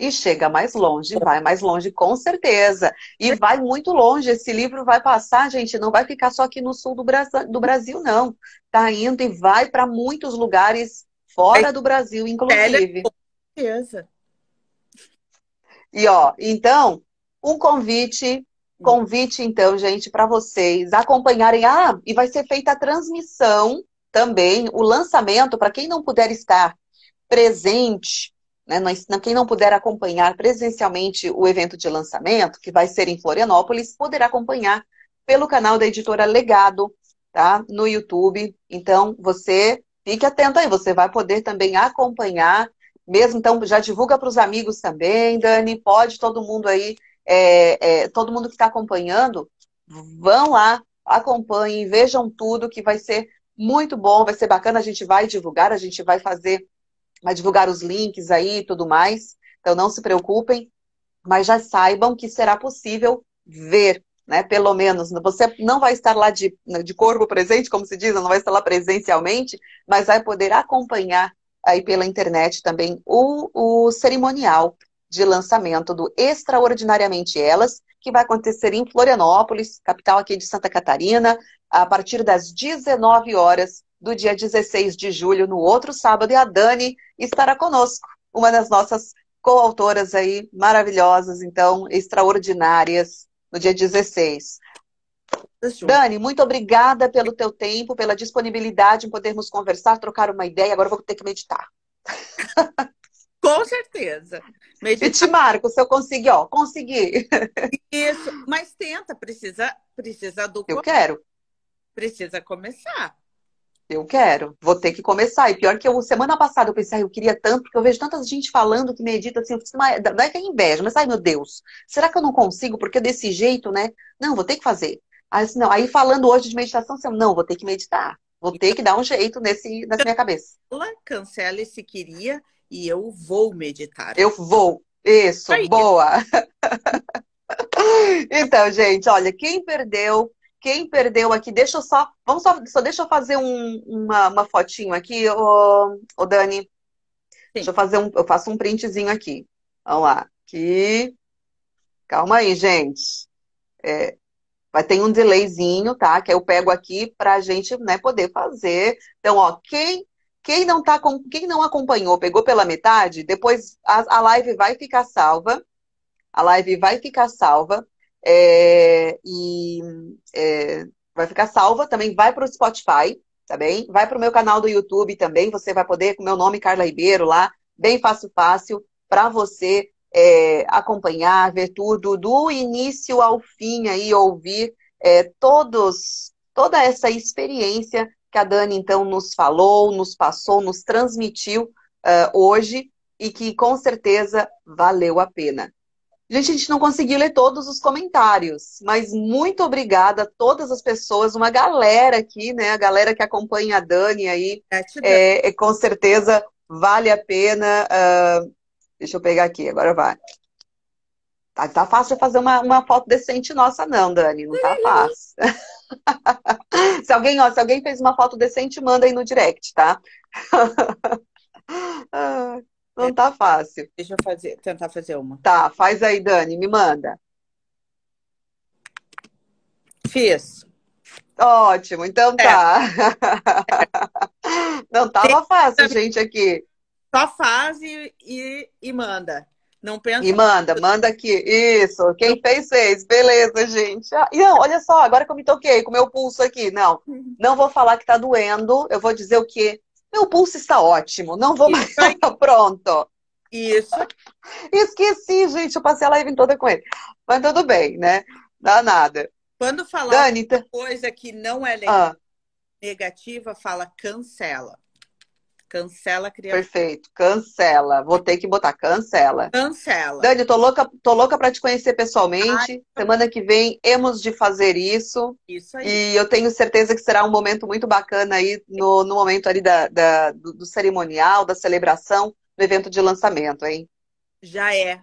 e chega mais longe, vai mais longe com certeza. E vai muito longe, esse livro vai passar, gente, não vai ficar só aqui no sul do Brasil, do Brasil não. Tá indo e vai para muitos lugares fora do Brasil, inclusive. Com certeza. E ó, então, um convite convite, então, gente, para vocês acompanharem. Ah, e vai ser feita a transmissão também, o lançamento, para quem não puder estar presente né? Quem não puder acompanhar presencialmente o evento de lançamento, que vai ser em Florianópolis, poderá acompanhar pelo canal da editora Legado, tá? No YouTube. Então, você fique atento aí, você vai poder também acompanhar, mesmo. Então, já divulga para os amigos também, Dani. Pode todo mundo aí, é, é, todo mundo que está acompanhando, vão lá, acompanhem, vejam tudo, que vai ser muito bom, vai ser bacana. A gente vai divulgar, a gente vai fazer a divulgar os links aí e tudo mais. Então não se preocupem, mas já saibam que será possível ver, né? Pelo menos você não vai estar lá de, né, de corpo presente, como se diz, não vai estar lá presencialmente, mas vai poder acompanhar aí pela internet também o, o cerimonial de lançamento do Extraordinariamente Elas, que vai acontecer em Florianópolis, capital aqui de Santa Catarina, a partir das 19 horas do dia 16 de julho, no outro sábado, e a Dani estará conosco, uma das nossas coautoras aí maravilhosas, então, extraordinárias, no dia 16. Dani, muito obrigada pelo teu tempo, pela disponibilidade em podermos conversar, trocar uma ideia. Agora vou ter que meditar. *laughs*
Com certeza.
E te marco se eu conseguir, ó, consegui.
Isso, mas tenta, precisa, precisa do Eu quero. Precisa começar.
Eu quero, vou ter que começar. E pior que eu, semana passada, eu pensei, eu queria tanto, porque eu vejo tanta gente falando que medita assim, eu preciso, mas, vai que é inveja, mas ai meu Deus, será que eu não consigo? Porque desse jeito, né? Não, vou ter que fazer. Aí, assim, não, aí falando hoje de meditação, assim, não, vou ter que meditar, vou ter que dar um jeito nesse, nessa minha cabeça.
Cancela esse queria e eu vou meditar. Eu vou, isso, aí. boa.
*laughs* então, gente, olha, quem perdeu quem perdeu aqui, deixa eu só. Vamos só, só deixa eu fazer um, uma, uma fotinho aqui, ô, ô Dani. Sim. Deixa eu fazer um. Eu faço um printzinho aqui. Vamos lá. Aqui. Calma aí, gente. É, vai ter um delayzinho, tá? Que eu pego aqui pra gente né, poder fazer. Então, ó, quem quem não, tá, quem não acompanhou, pegou pela metade, depois a, a, live vai ficar salva. A live vai ficar salva. É, e é, vai ficar salva, também vai para o Spotify, tá bem? Vai para o meu canal do YouTube também, você vai poder, com meu nome, Carla Ribeiro, lá, bem fácil, fácil, para você é, acompanhar, ver tudo, do início ao fim aí, ouvir é, todos, toda essa experiência que a Dani, então, nos falou, nos passou, nos transmitiu uh, hoje e que, com certeza, valeu a pena. Gente, a gente não conseguiu ler todos os comentários, mas muito obrigada a todas as pessoas, uma galera aqui, né? A galera que acompanha a Dani aí. É, é com certeza vale a pena. Uh, deixa eu pegar aqui, agora vai. Tá, tá fácil fazer uma, uma foto decente nossa, não, Dani. Não tá uhum. fácil. *laughs* se, alguém, ó, se alguém fez uma foto decente, manda aí no direct, tá? *laughs* Ah, não tá fácil. Deixa eu fazer, tentar fazer uma. Tá, faz aí, Dani, me manda. Fiz. Ótimo, então é. tá. *laughs* Não tava fácil, gente, aqui. Só faz e, e, e manda. Não pensa. E manda, manda aqui. Isso, quem fez, fez. Beleza, gente. Ah, não, olha só, agora que eu me toquei com o meu pulso aqui. Não, uhum. não vou falar que tá doendo, eu vou dizer o quê? Meu pulso está ótimo, não vou mais. *laughs* Pronto. Isso. Esqueci, gente, eu passei a live toda com ele. Mas tudo bem, né? Dá nada. Quando falar Dani, então-
coisa que não é ah. negativa, fala cancela. Cancela criança.
Perfeito, cancela. Vou ter que botar cancela. Cancela. Dani, tô louca, tô louca para te conhecer pessoalmente. Ai, Semana que vem hemos de fazer isso.
Isso aí. E
eu tenho certeza que será um momento muito bacana aí no, no momento ali da, da do, do, cerimonial, da celebração, do evento de lançamento, hein?
Já é.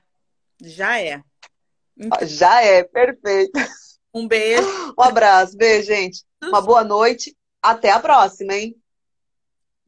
Já é.
Então... Já é, perfeito. Um beijo. Um abraço, beijo, gente. Uma boa noite. Até a próxima, hein?